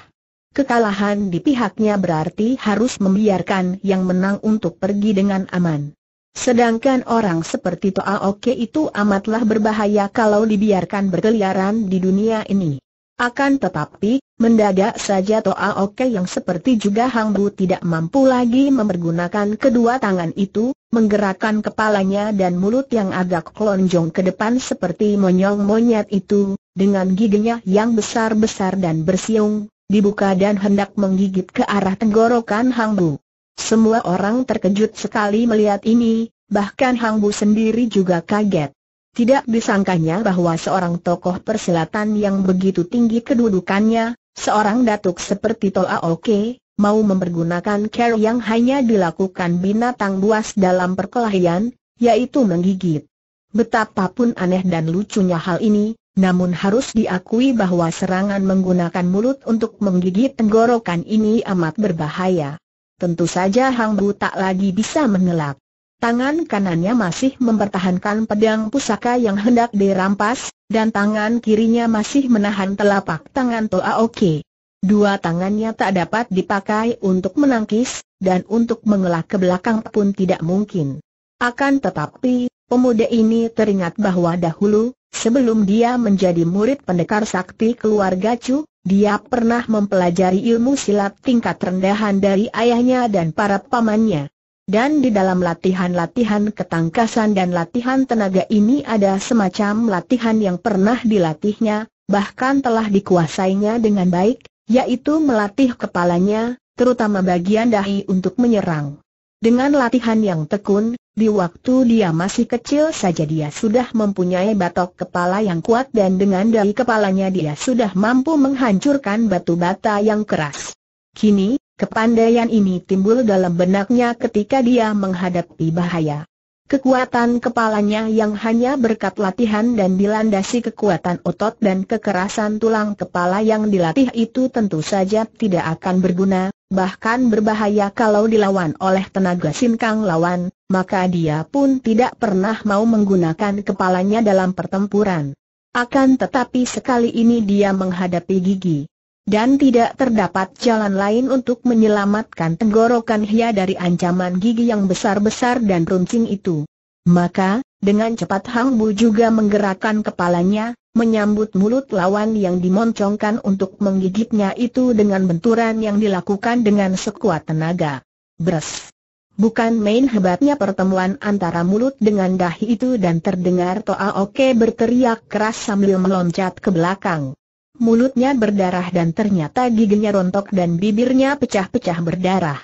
Kekalahan di pihaknya berarti harus membiarkan yang menang untuk pergi dengan aman. Sedangkan orang seperti Toa Oke itu amatlah berbahaya kalau dibiarkan berkeliaran di dunia ini. Akan tetapi, mendadak saja Toa Oke yang seperti juga Hang Bu tidak mampu lagi mempergunakan kedua tangan itu, menggerakkan kepalanya dan mulut yang agak kelonjong ke depan seperti monyong monyet itu, dengan giginya yang besar-besar dan bersiung, dibuka dan hendak menggigit ke arah tenggorokan Hang Bu. Semua orang terkejut sekali melihat ini, bahkan Hang Bu sendiri juga kaget. Tidak disangkanya bahwa seorang tokoh perselatan yang begitu tinggi kedudukannya, seorang datuk seperti Toa Oke, mau mempergunakan care yang hanya dilakukan binatang buas dalam perkelahian, yaitu menggigit. Betapapun aneh dan lucunya hal ini, namun harus diakui bahwa serangan menggunakan mulut untuk menggigit tenggorokan ini amat berbahaya. Tentu saja Hang Bu tak lagi bisa mengelak. Tangan kanannya masih mempertahankan pedang pusaka yang hendak dirampas, dan tangan kirinya masih menahan telapak tangan Toa Oke. Dua tangannya tak dapat dipakai untuk menangkis, dan untuk mengelak ke belakang pun tidak mungkin. Akan tetapi, pemuda ini teringat bahwa dahulu, sebelum dia menjadi murid pendekar sakti keluarga Chu, dia pernah mempelajari ilmu silat tingkat rendahan dari ayahnya dan para pamannya. Dan di dalam latihan-latihan ketangkasan dan latihan tenaga ini ada semacam latihan yang pernah dilatihnya, bahkan telah dikuasainya dengan baik, yaitu melatih kepalanya, terutama bagian dahi untuk menyerang. Dengan latihan yang tekun, di waktu dia masih kecil saja dia sudah mempunyai batok kepala yang kuat dan dengan dahi kepalanya dia sudah mampu menghancurkan batu bata yang keras. Kini, Kepandaian ini timbul dalam benaknya ketika dia menghadapi bahaya. Kekuatan kepalanya yang hanya berkat latihan dan dilandasi kekuatan otot dan kekerasan tulang kepala yang dilatih itu tentu saja tidak akan berguna, bahkan berbahaya kalau dilawan oleh tenaga sinkang lawan, maka dia pun tidak pernah mau menggunakan kepalanya dalam pertempuran. Akan tetapi sekali ini dia menghadapi gigi dan tidak terdapat jalan lain untuk menyelamatkan tenggorokan Hia dari ancaman gigi yang besar-besar dan runcing itu. Maka, dengan cepat Hang Bu juga menggerakkan kepalanya, menyambut mulut lawan yang dimoncongkan untuk menggigitnya itu dengan benturan yang dilakukan dengan sekuat tenaga. Bres! Bukan main hebatnya pertemuan antara mulut dengan dahi itu dan terdengar Toa Oke berteriak keras sambil meloncat ke belakang mulutnya berdarah dan ternyata giginya rontok dan bibirnya pecah-pecah berdarah.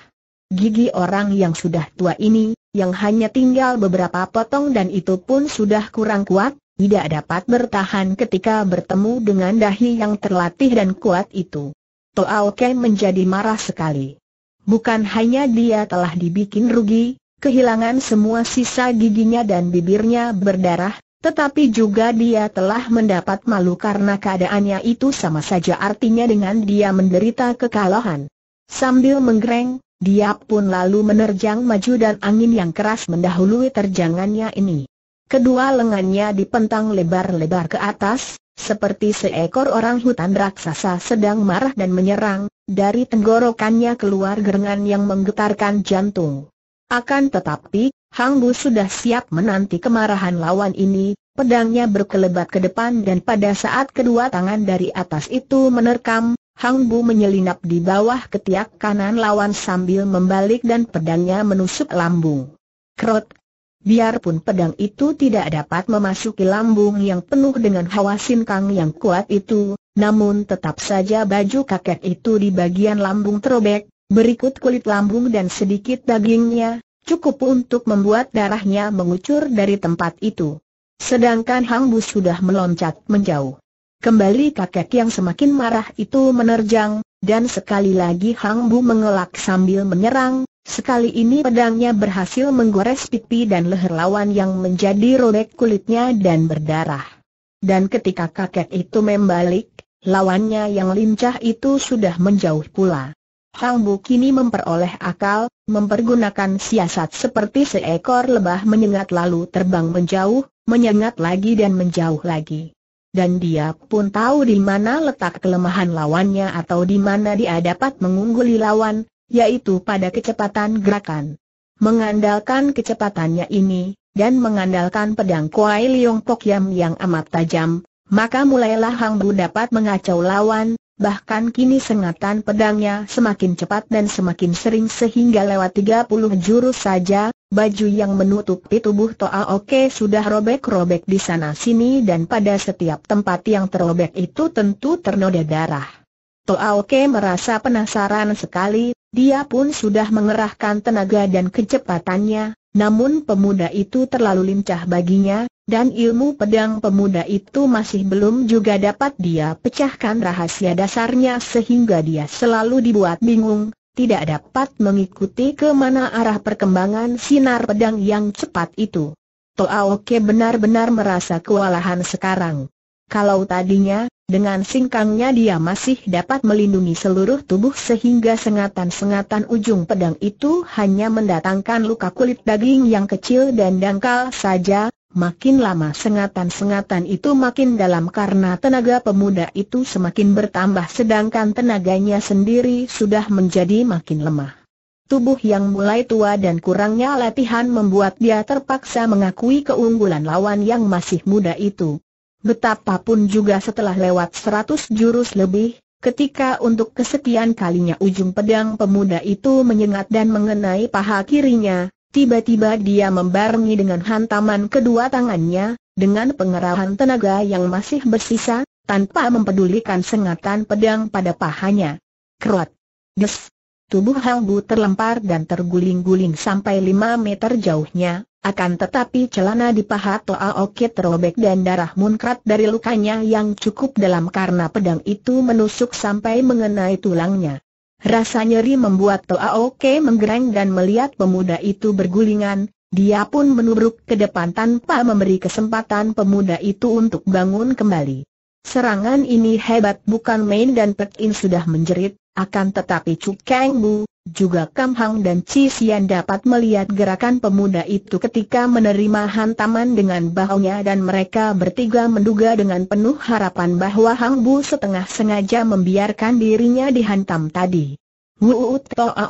Gigi orang yang sudah tua ini, yang hanya tinggal beberapa potong dan itu pun sudah kurang kuat, tidak dapat bertahan ketika bertemu dengan dahi yang terlatih dan kuat itu. Toao Ken menjadi marah sekali. Bukan hanya dia telah dibikin rugi, kehilangan semua sisa giginya dan bibirnya berdarah, tetapi juga dia telah mendapat malu karena keadaannya itu sama saja artinya dengan dia menderita kekalahan. Sambil menggereng, dia pun lalu menerjang maju dan angin yang keras mendahului terjangannya ini. Kedua lengannya dipentang lebar-lebar ke atas, seperti seekor orang hutan raksasa sedang marah dan menyerang, dari tenggorokannya keluar gerengan yang menggetarkan jantung. Akan tetapi, Hang Bu sudah siap menanti kemarahan lawan ini, pedangnya berkelebat ke depan dan pada saat kedua tangan dari atas itu menerkam, Hang Bu menyelinap di bawah ketiak kanan lawan sambil membalik dan pedangnya menusuk lambung. Krot! Biarpun pedang itu tidak dapat memasuki lambung yang penuh dengan hawa sinkang yang kuat itu, namun tetap saja baju kakek itu di bagian lambung terobek, berikut kulit lambung dan sedikit dagingnya, cukup untuk membuat darahnya mengucur dari tempat itu. Sedangkan Hang Bu sudah meloncat menjauh. Kembali kakek yang semakin marah itu menerjang, dan sekali lagi Hang Bu mengelak sambil menyerang, sekali ini pedangnya berhasil menggores pipi dan leher lawan yang menjadi robek kulitnya dan berdarah. Dan ketika kakek itu membalik, lawannya yang lincah itu sudah menjauh pula. Bu kini memperoleh akal, mempergunakan siasat seperti seekor lebah menyengat lalu terbang menjauh, menyengat lagi dan menjauh lagi. Dan dia pun tahu di mana letak kelemahan lawannya atau di mana dia dapat mengungguli lawan, yaitu pada kecepatan gerakan. Mengandalkan kecepatannya ini, dan mengandalkan pedang Kuai Liong Pokyam yang amat tajam, maka mulailah Hang Bu dapat mengacau lawan, bahkan kini sengatan pedangnya semakin cepat dan semakin sering sehingga lewat 30 jurus saja, baju yang menutupi tubuh Toa Oke sudah robek-robek di sana-sini dan pada setiap tempat yang terobek itu tentu ternoda darah. Toa Oke merasa penasaran sekali, dia pun sudah mengerahkan tenaga dan kecepatannya, namun pemuda itu terlalu lincah baginya, dan ilmu pedang pemuda itu masih belum juga dapat dia pecahkan rahasia dasarnya sehingga dia selalu dibuat bingung, tidak dapat mengikuti ke mana arah perkembangan sinar pedang yang cepat itu. Toaoke benar-benar merasa kewalahan sekarang. Kalau tadinya, dengan singkangnya dia masih dapat melindungi seluruh tubuh sehingga sengatan-sengatan ujung pedang itu hanya mendatangkan luka kulit daging yang kecil dan dangkal saja, Makin lama sengatan-sengatan itu makin dalam karena tenaga pemuda itu semakin bertambah sedangkan tenaganya sendiri sudah menjadi makin lemah. Tubuh yang mulai tua dan kurangnya latihan membuat dia terpaksa mengakui keunggulan lawan yang masih muda itu. Betapapun juga setelah lewat seratus jurus lebih, ketika untuk kesekian kalinya ujung pedang pemuda itu menyengat dan mengenai paha kirinya, Tiba-tiba dia membarengi dengan hantaman kedua tangannya, dengan pengerahan tenaga yang masih bersisa, tanpa mempedulikan sengatan pedang pada pahanya. Kerat. Des. Tubuh Halbu terlempar dan terguling-guling sampai lima meter jauhnya, akan tetapi celana di paha Toa Oke terobek dan darah munkrat dari lukanya yang cukup dalam karena pedang itu menusuk sampai mengenai tulangnya. Rasa nyeri membuat Toa Oke menggereng dan melihat pemuda itu bergulingan, dia pun menubruk ke depan tanpa memberi kesempatan pemuda itu untuk bangun kembali. Serangan ini hebat bukan main dan Pek In sudah menjerit, akan tetapi Chu Kang Bu, juga Kam Hang dan Chi Xian dapat melihat gerakan pemuda itu ketika menerima hantaman dengan bahunya dan mereka bertiga menduga dengan penuh harapan bahwa Hang Bu setengah sengaja membiarkan dirinya dihantam tadi. Wu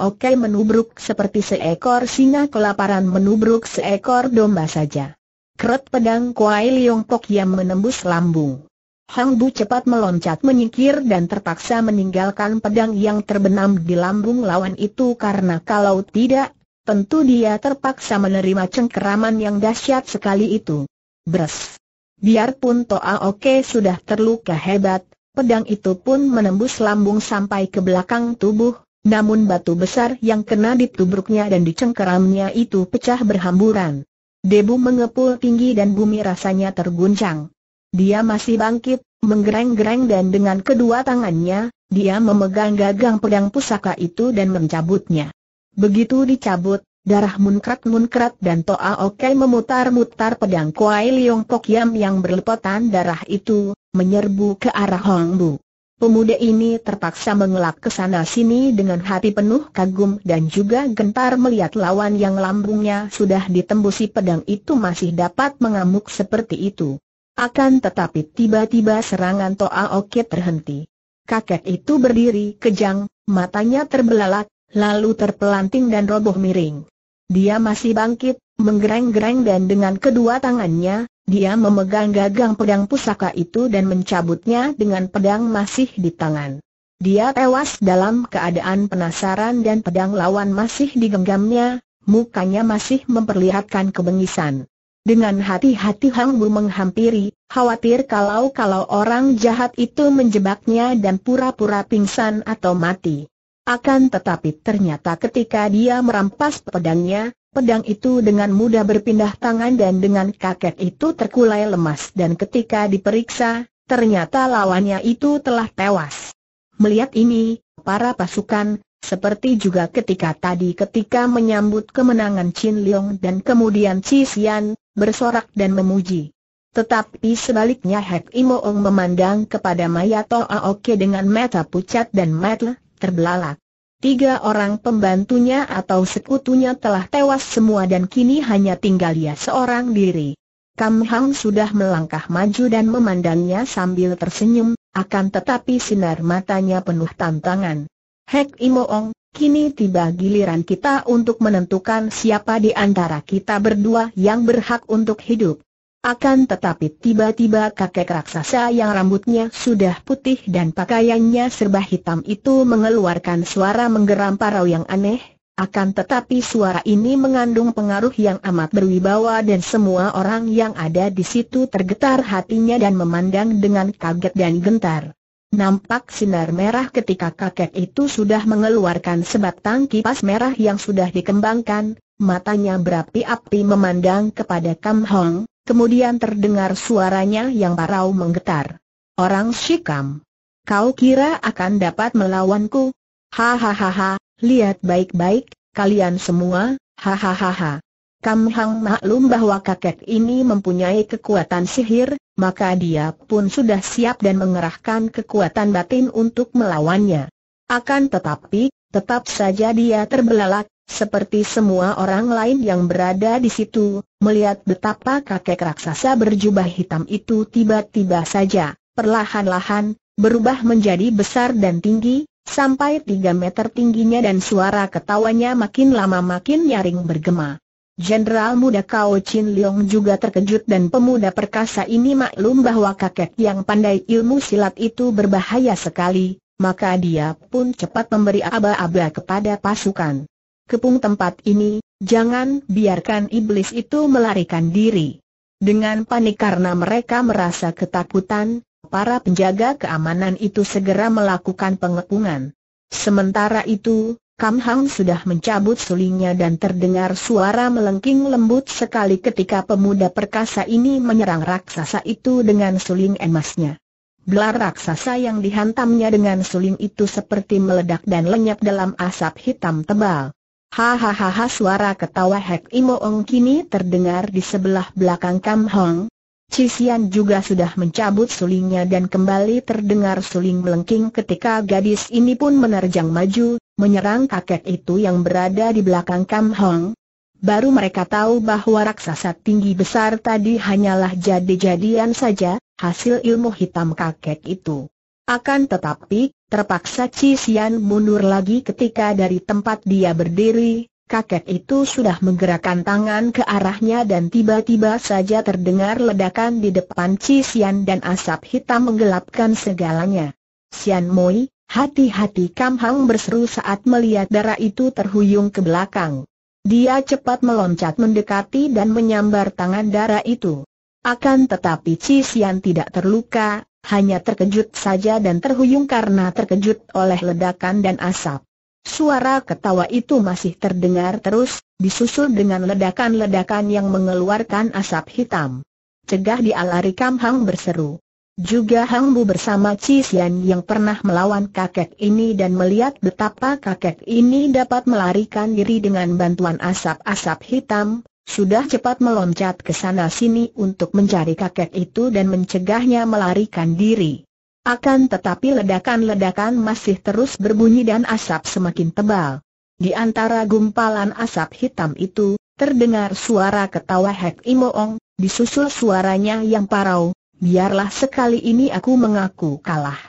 Oke menubruk seperti seekor singa kelaparan menubruk seekor domba saja. Keret pedang Kuai Liong Pok yang menembus lambung. Hang Bu cepat meloncat menyingkir dan terpaksa meninggalkan pedang yang terbenam di lambung lawan itu karena kalau tidak, tentu dia terpaksa menerima cengkeraman yang dahsyat sekali itu. Bres. Biarpun Toa Oke sudah terluka hebat, pedang itu pun menembus lambung sampai ke belakang tubuh, namun batu besar yang kena di tubruknya dan di cengkeramnya itu pecah berhamburan. Debu mengepul tinggi dan bumi rasanya terguncang. Dia masih bangkit, menggereng-gereng dan dengan kedua tangannya, dia memegang gagang pedang pusaka itu dan mencabutnya. Begitu dicabut, Darah munkrat-munkrat dan Toa Oke memutar-mutar pedang Kuai Liong Pok Yam yang berlepotan darah itu, menyerbu ke arah Hong Bu. Pemuda ini terpaksa mengelak ke sana-sini dengan hati penuh kagum dan juga gentar melihat lawan yang lambungnya sudah ditembusi pedang itu masih dapat mengamuk seperti itu. Akan tetapi tiba-tiba serangan Toa Oke terhenti. Kakek itu berdiri kejang, matanya terbelalak, lalu terpelanting dan roboh miring. Dia masih bangkit, menggereng-gereng dan dengan kedua tangannya, dia memegang gagang pedang pusaka itu dan mencabutnya dengan pedang masih di tangan. Dia tewas dalam keadaan penasaran dan pedang lawan masih digenggamnya, mukanya masih memperlihatkan kebengisan. Dengan hati-hati Hang Bu menghampiri, khawatir kalau-kalau orang jahat itu menjebaknya dan pura-pura pingsan atau mati. Akan tetapi ternyata ketika dia merampas pedangnya, pedang itu dengan mudah berpindah tangan dan dengan kakek itu terkulai lemas dan ketika diperiksa, ternyata lawannya itu telah tewas. Melihat ini, para pasukan, seperti juga ketika tadi ketika menyambut kemenangan Chin Leong dan kemudian Chi Xian, bersorak dan memuji. Tetapi sebaliknya Hek Imoong memandang kepada Maya Mayato Aoke dengan mata pucat dan mata terbelalak. Tiga orang pembantunya atau sekutunya telah tewas semua dan kini hanya tinggal dia seorang diri. Kam Hang sudah melangkah maju dan memandangnya sambil tersenyum, akan tetapi sinar matanya penuh tantangan. Hek Imoong, kini tiba giliran kita untuk menentukan siapa di antara kita berdua yang berhak untuk hidup. Akan tetapi tiba-tiba kakek raksasa yang rambutnya sudah putih dan pakaiannya serba hitam itu mengeluarkan suara menggeram parau yang aneh, akan tetapi suara ini mengandung pengaruh yang amat berwibawa dan semua orang yang ada di situ tergetar hatinya dan memandang dengan kaget dan gentar. Nampak sinar merah ketika kakek itu sudah mengeluarkan sebatang kipas merah yang sudah dikembangkan, matanya berapi-api memandang kepada Kam Hong, kemudian terdengar suaranya yang parau menggetar. Orang Shikam, kau kira akan dapat melawanku? Hahaha, lihat baik-baik, kalian semua, hahaha. Kam Hang maklum bahwa kakek ini mempunyai kekuatan sihir, maka dia pun sudah siap dan mengerahkan kekuatan batin untuk melawannya. Akan tetapi, tetap saja dia terbelalak, seperti semua orang lain yang berada di situ, melihat betapa kakek raksasa berjubah hitam itu tiba-tiba saja, perlahan-lahan, berubah menjadi besar dan tinggi, sampai 3 meter tingginya dan suara ketawanya makin lama makin nyaring bergema. Jenderal muda Kao Chin Leong juga terkejut dan pemuda perkasa ini maklum bahwa kakek yang pandai ilmu silat itu berbahaya sekali, maka dia pun cepat memberi aba-aba kepada pasukan. Kepung tempat ini, jangan biarkan iblis itu melarikan diri. Dengan panik karena mereka merasa ketakutan, para penjaga keamanan itu segera melakukan pengepungan. Sementara itu, Kam Hang sudah mencabut sulingnya dan terdengar suara melengking lembut sekali ketika pemuda perkasa ini menyerang raksasa itu dengan suling emasnya. Belar raksasa yang dihantamnya dengan suling itu seperti meledak dan lenyap dalam asap hitam tebal. Hahaha suara ketawa Hek Imo Ong kini terdengar di sebelah belakang Kam Hong, Cisian juga sudah mencabut sulingnya dan kembali terdengar suling melengking ketika gadis ini pun menerjang maju, menyerang kakek itu yang berada di belakang Kam Hong. Baru mereka tahu bahwa raksasa tinggi besar tadi hanyalah jadi-jadian saja, hasil ilmu hitam kakek itu. Akan tetapi, terpaksa Cisian mundur lagi ketika dari tempat dia berdiri, Kakek itu sudah menggerakkan tangan ke arahnya dan tiba-tiba saja terdengar ledakan di depan Cisian dan asap hitam menggelapkan segalanya. Sian Moi, hati-hati Kam Hang berseru saat melihat darah itu terhuyung ke belakang. Dia cepat meloncat mendekati dan menyambar tangan darah itu. Akan tetapi Cisian tidak terluka, hanya terkejut saja dan terhuyung karena terkejut oleh ledakan dan asap. Suara ketawa itu masih terdengar terus, disusul dengan ledakan-ledakan yang mengeluarkan asap hitam. Cegah di alari Kam Hang berseru. Juga Hang Bu bersama Cisian yang pernah melawan kakek ini dan melihat betapa kakek ini dapat melarikan diri dengan bantuan asap-asap hitam, sudah cepat meloncat ke sana sini untuk mencari kakek itu dan mencegahnya melarikan diri. Akan tetapi ledakan-ledakan masih terus berbunyi dan asap semakin tebal. Di antara gumpalan asap hitam itu, terdengar suara ketawa Hek Imoong, disusul suaranya yang parau, biarlah sekali ini aku mengaku kalah.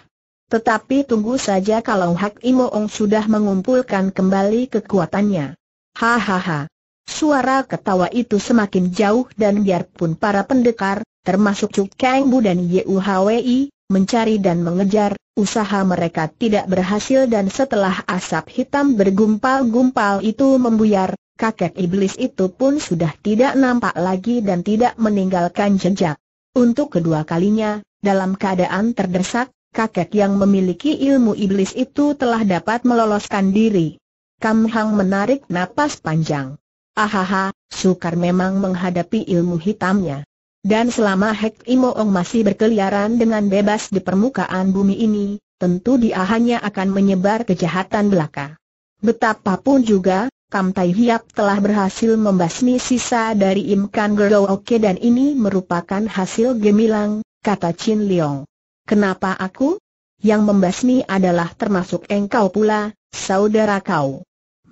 Tetapi tunggu saja kalau Hak Imoong sudah mengumpulkan kembali kekuatannya. Hahaha. Suara ketawa itu semakin jauh dan biarpun para pendekar, termasuk Cuk Kang Bu dan Yuhwi, mencari dan mengejar, usaha mereka tidak berhasil dan setelah asap hitam bergumpal-gumpal itu membuyar, kakek iblis itu pun sudah tidak nampak lagi dan tidak meninggalkan jejak. Untuk kedua kalinya, dalam keadaan terdesak, kakek yang memiliki ilmu iblis itu telah dapat meloloskan diri. Kam Hang menarik napas panjang. Ahaha, sukar memang menghadapi ilmu hitamnya. Dan selama Hek Imoong masih berkeliaran dengan bebas di permukaan bumi ini, tentu dia hanya akan menyebar kejahatan belaka. Betapapun juga, Kam Tai Hiap telah berhasil membasmi sisa dari Im Kan Gerdo Oke dan ini merupakan hasil gemilang, kata Chin Leong. Kenapa aku? Yang membasmi adalah termasuk engkau pula, saudara kau.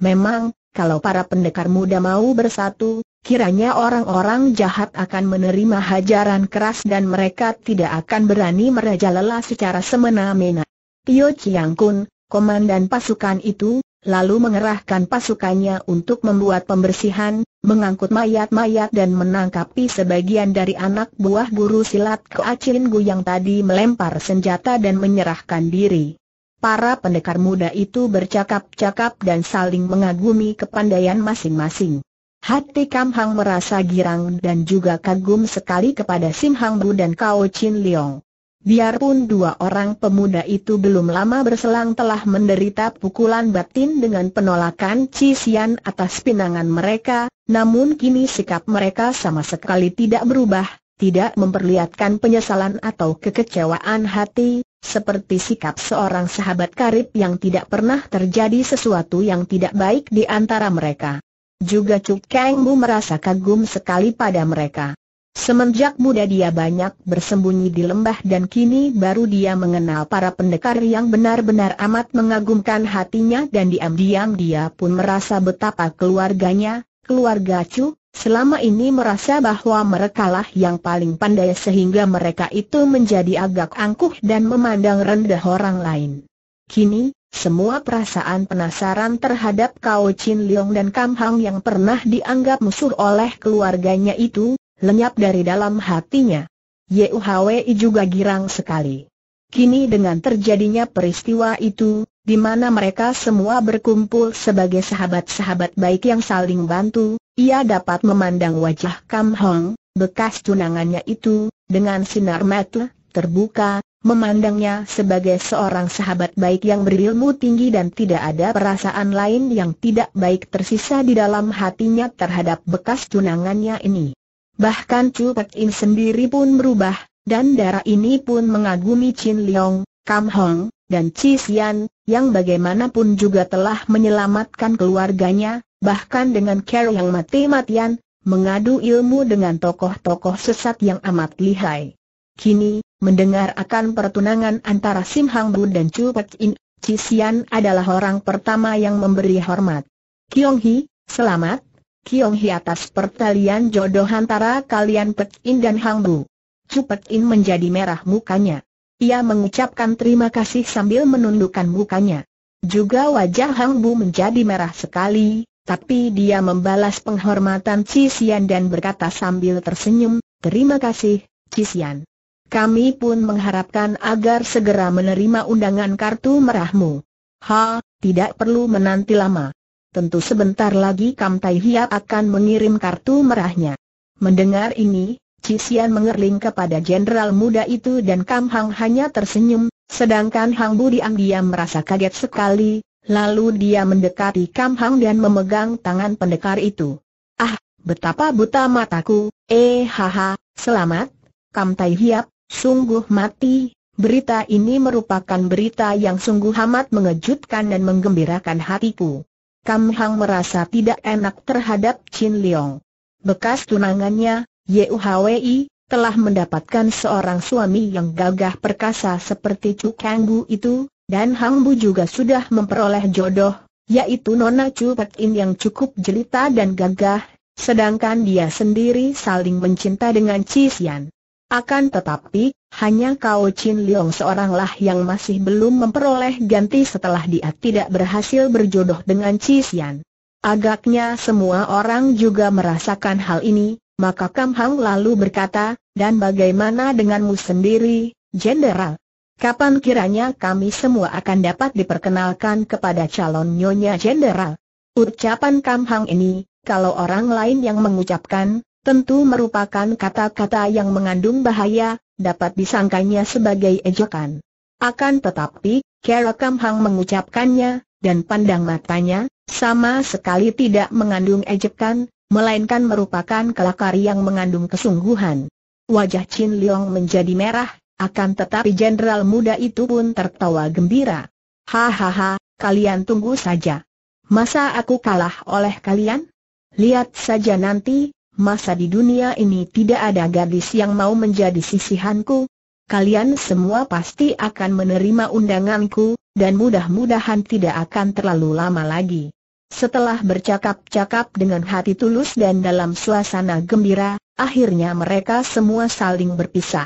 Memang, kalau para pendekar muda mau bersatu, kiranya orang-orang jahat akan menerima hajaran keras dan mereka tidak akan berani merajalela secara semena-mena. Tio Chiang Kun, komandan pasukan itu, lalu mengerahkan pasukannya untuk membuat pembersihan, mengangkut mayat-mayat dan menangkapi sebagian dari anak buah guru silat ke Acin Gu yang tadi melempar senjata dan menyerahkan diri. Para pendekar muda itu bercakap-cakap dan saling mengagumi kepandaian masing-masing. Hati Kam Hang merasa girang dan juga kagum sekali kepada Sim Hang Bu dan Kao Chin Leong. Biarpun dua orang pemuda itu belum lama berselang telah menderita pukulan batin dengan penolakan Cisian atas pinangan mereka, namun kini sikap mereka sama sekali tidak berubah, tidak memperlihatkan penyesalan atau kekecewaan hati, seperti sikap seorang sahabat karib yang tidak pernah terjadi sesuatu yang tidak baik di antara mereka. Juga Bu merasa kagum sekali pada mereka. Semenjak muda dia banyak bersembunyi di lembah dan kini baru dia mengenal para pendekar yang benar-benar amat mengagumkan hatinya dan diam-diam dia pun merasa betapa keluarganya, keluarga Chu, selama ini merasa bahwa merekalah yang paling pandai sehingga mereka itu menjadi agak angkuh dan memandang rendah orang lain. Kini, semua perasaan penasaran terhadap Kao Chin Leong dan Kam Hang yang pernah dianggap musuh oleh keluarganya itu, lenyap dari dalam hatinya. Yuhwi juga girang sekali. Kini dengan terjadinya peristiwa itu, di mana mereka semua berkumpul sebagai sahabat-sahabat baik yang saling bantu, ia dapat memandang wajah Kam Hong, bekas tunangannya itu, dengan sinar mata terbuka, memandangnya sebagai seorang sahabat baik yang berilmu tinggi dan tidak ada perasaan lain yang tidak baik tersisa di dalam hatinya terhadap bekas tunangannya ini. Bahkan Chu Pek In sendiri pun berubah, dan darah ini pun mengagumi Chin Leong, Kam Hong, dan Chi Xian, yang bagaimanapun juga telah menyelamatkan keluarganya, bahkan dengan care yang mati-matian, mengadu ilmu dengan tokoh-tokoh sesat yang amat lihai. Kini, mendengar akan pertunangan antara Sim Hang Bu dan Chu Pek In, Cisian adalah orang pertama yang memberi hormat. Kiong Hi, selamat, Kiong Hi atas pertalian jodoh antara kalian Pek In dan Hang Bu. Chu Pek In menjadi merah mukanya. Ia mengucapkan terima kasih sambil menundukkan mukanya. Juga wajah Hang Bu menjadi merah sekali, tapi dia membalas penghormatan Cisian dan berkata sambil tersenyum, terima kasih, Cisian. Kami pun mengharapkan agar segera menerima undangan kartu merahmu. Ha, tidak perlu menanti lama. Tentu sebentar lagi Kam Tai Hia akan mengirim kartu merahnya. Mendengar ini, Cisian mengerling kepada jenderal muda itu dan Kam Hang hanya tersenyum, sedangkan Hang Bu diam-diam merasa kaget sekali, lalu dia mendekati Kam Hang dan memegang tangan pendekar itu. Ah, betapa buta mataku, eh haha, selamat, Kam Tai Hiap, Sungguh mati, berita ini merupakan berita yang sungguh amat mengejutkan dan menggembirakan hatiku. Kam Hang merasa tidak enak terhadap Chin Leong. Bekas tunangannya, Ye Yuhwi, telah mendapatkan seorang suami yang gagah perkasa seperti Chu Kang Bu itu, dan Hang Bu juga sudah memperoleh jodoh, yaitu Nona Chu Pek In yang cukup jelita dan gagah, sedangkan dia sendiri saling mencinta dengan Chi Xian. Akan tetapi, hanya kau Chin Leong seoranglah yang masih belum memperoleh ganti setelah dia tidak berhasil berjodoh dengan Chi Xian. Agaknya semua orang juga merasakan hal ini, maka Kam Hang lalu berkata, dan bagaimana denganmu sendiri, Jenderal? Kapan kiranya kami semua akan dapat diperkenalkan kepada calon nyonya Jenderal? Ucapan Kam Hang ini, kalau orang lain yang mengucapkan, tentu merupakan kata-kata yang mengandung bahaya, dapat disangkanya sebagai ejekan. Akan tetapi, Kera Kam mengucapkannya, dan pandang matanya, sama sekali tidak mengandung ejekan, melainkan merupakan kelakar yang mengandung kesungguhan. Wajah Chin Leong menjadi merah, akan tetapi jenderal muda itu pun tertawa gembira. Hahaha, kalian tunggu saja. Masa aku kalah oleh kalian? Lihat saja nanti, masa di dunia ini tidak ada gadis yang mau menjadi sisihanku? Kalian semua pasti akan menerima undanganku, dan mudah-mudahan tidak akan terlalu lama lagi. Setelah bercakap-cakap dengan hati tulus dan dalam suasana gembira, akhirnya mereka semua saling berpisah.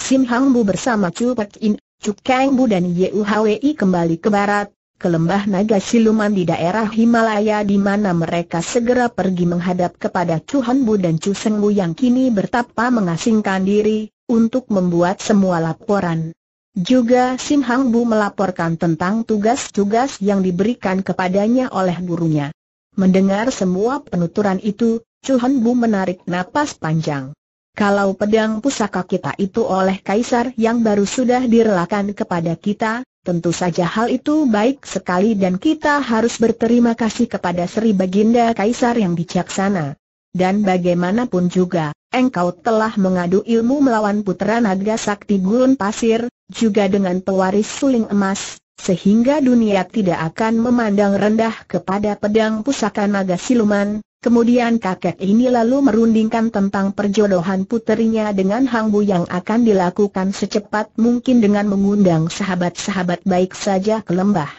Sim Hang Bu bersama Chu Pek In, Chu Kang Bu dan Ye Hwi kembali ke barat, ke lembah naga siluman di daerah Himalaya di mana mereka segera pergi menghadap kepada Han Bu dan Chu Seng Bu yang kini bertapa mengasingkan diri, untuk membuat semua laporan. Juga Sim Hang Bu melaporkan tentang tugas-tugas yang diberikan kepadanya oleh gurunya. Mendengar semua penuturan itu, Han Bu menarik napas panjang. Kalau pedang pusaka kita itu oleh kaisar yang baru sudah direlakan kepada kita, Tentu saja hal itu baik sekali dan kita harus berterima kasih kepada Sri Baginda Kaisar yang bijaksana. Dan bagaimanapun juga, engkau telah mengadu ilmu melawan putera naga sakti gurun pasir, juga dengan pewaris suling emas, sehingga dunia tidak akan memandang rendah kepada pedang pusaka naga siluman, Kemudian kakek ini lalu merundingkan tentang perjodohan puterinya dengan Hang Bu yang akan dilakukan secepat mungkin dengan mengundang sahabat-sahabat baik saja ke lembah.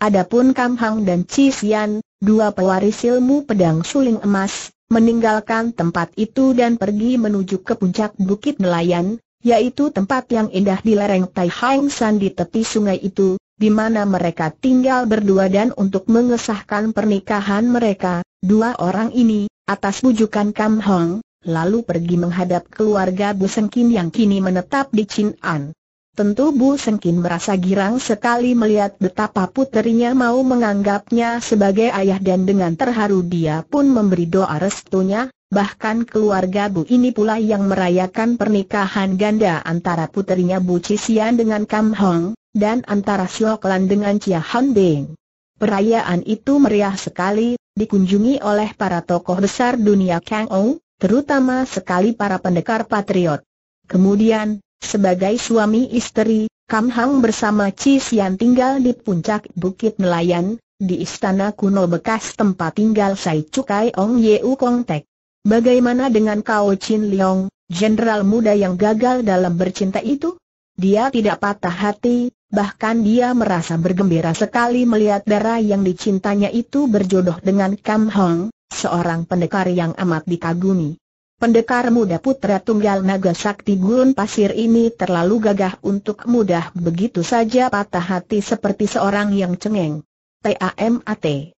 Adapun Kam Hang dan Chi Xian, dua pewaris ilmu pedang suling emas, meninggalkan tempat itu dan pergi menuju ke puncak Bukit Nelayan, yaitu tempat yang indah di lereng Tai Hang San di tepi sungai itu, di mana mereka tinggal berdua dan untuk mengesahkan pernikahan mereka, dua orang ini, atas bujukan Kam Hong, lalu pergi menghadap keluarga Bu Sengkin yang kini menetap di Chin An. Tentu Bu Sengkin merasa girang sekali melihat betapa puterinya mau menganggapnya sebagai ayah dan dengan terharu dia pun memberi doa restunya, bahkan keluarga Bu ini pula yang merayakan pernikahan ganda antara puterinya Bu Cisian dengan Kam Hong, dan antara Sioklan dengan Chia Han Beng. Perayaan itu meriah sekali, dikunjungi oleh para tokoh besar dunia Kang Ou, terutama sekali para pendekar patriot. Kemudian, sebagai suami istri, Kam Hang bersama Chi Sian tinggal di puncak Bukit Nelayan, di istana kuno bekas tempat tinggal Sai Cukai Ong U Kong Tek. Bagaimana dengan Kao Chin Leong, jenderal muda yang gagal dalam bercinta itu? Dia tidak patah hati, bahkan dia merasa bergembira sekali melihat darah yang dicintanya itu berjodoh dengan Kam Hong, seorang pendekar yang amat dikagumi. Pendekar muda putra tunggal naga sakti gurun pasir ini terlalu gagah untuk mudah begitu saja patah hati seperti seorang yang cengeng. TAMAT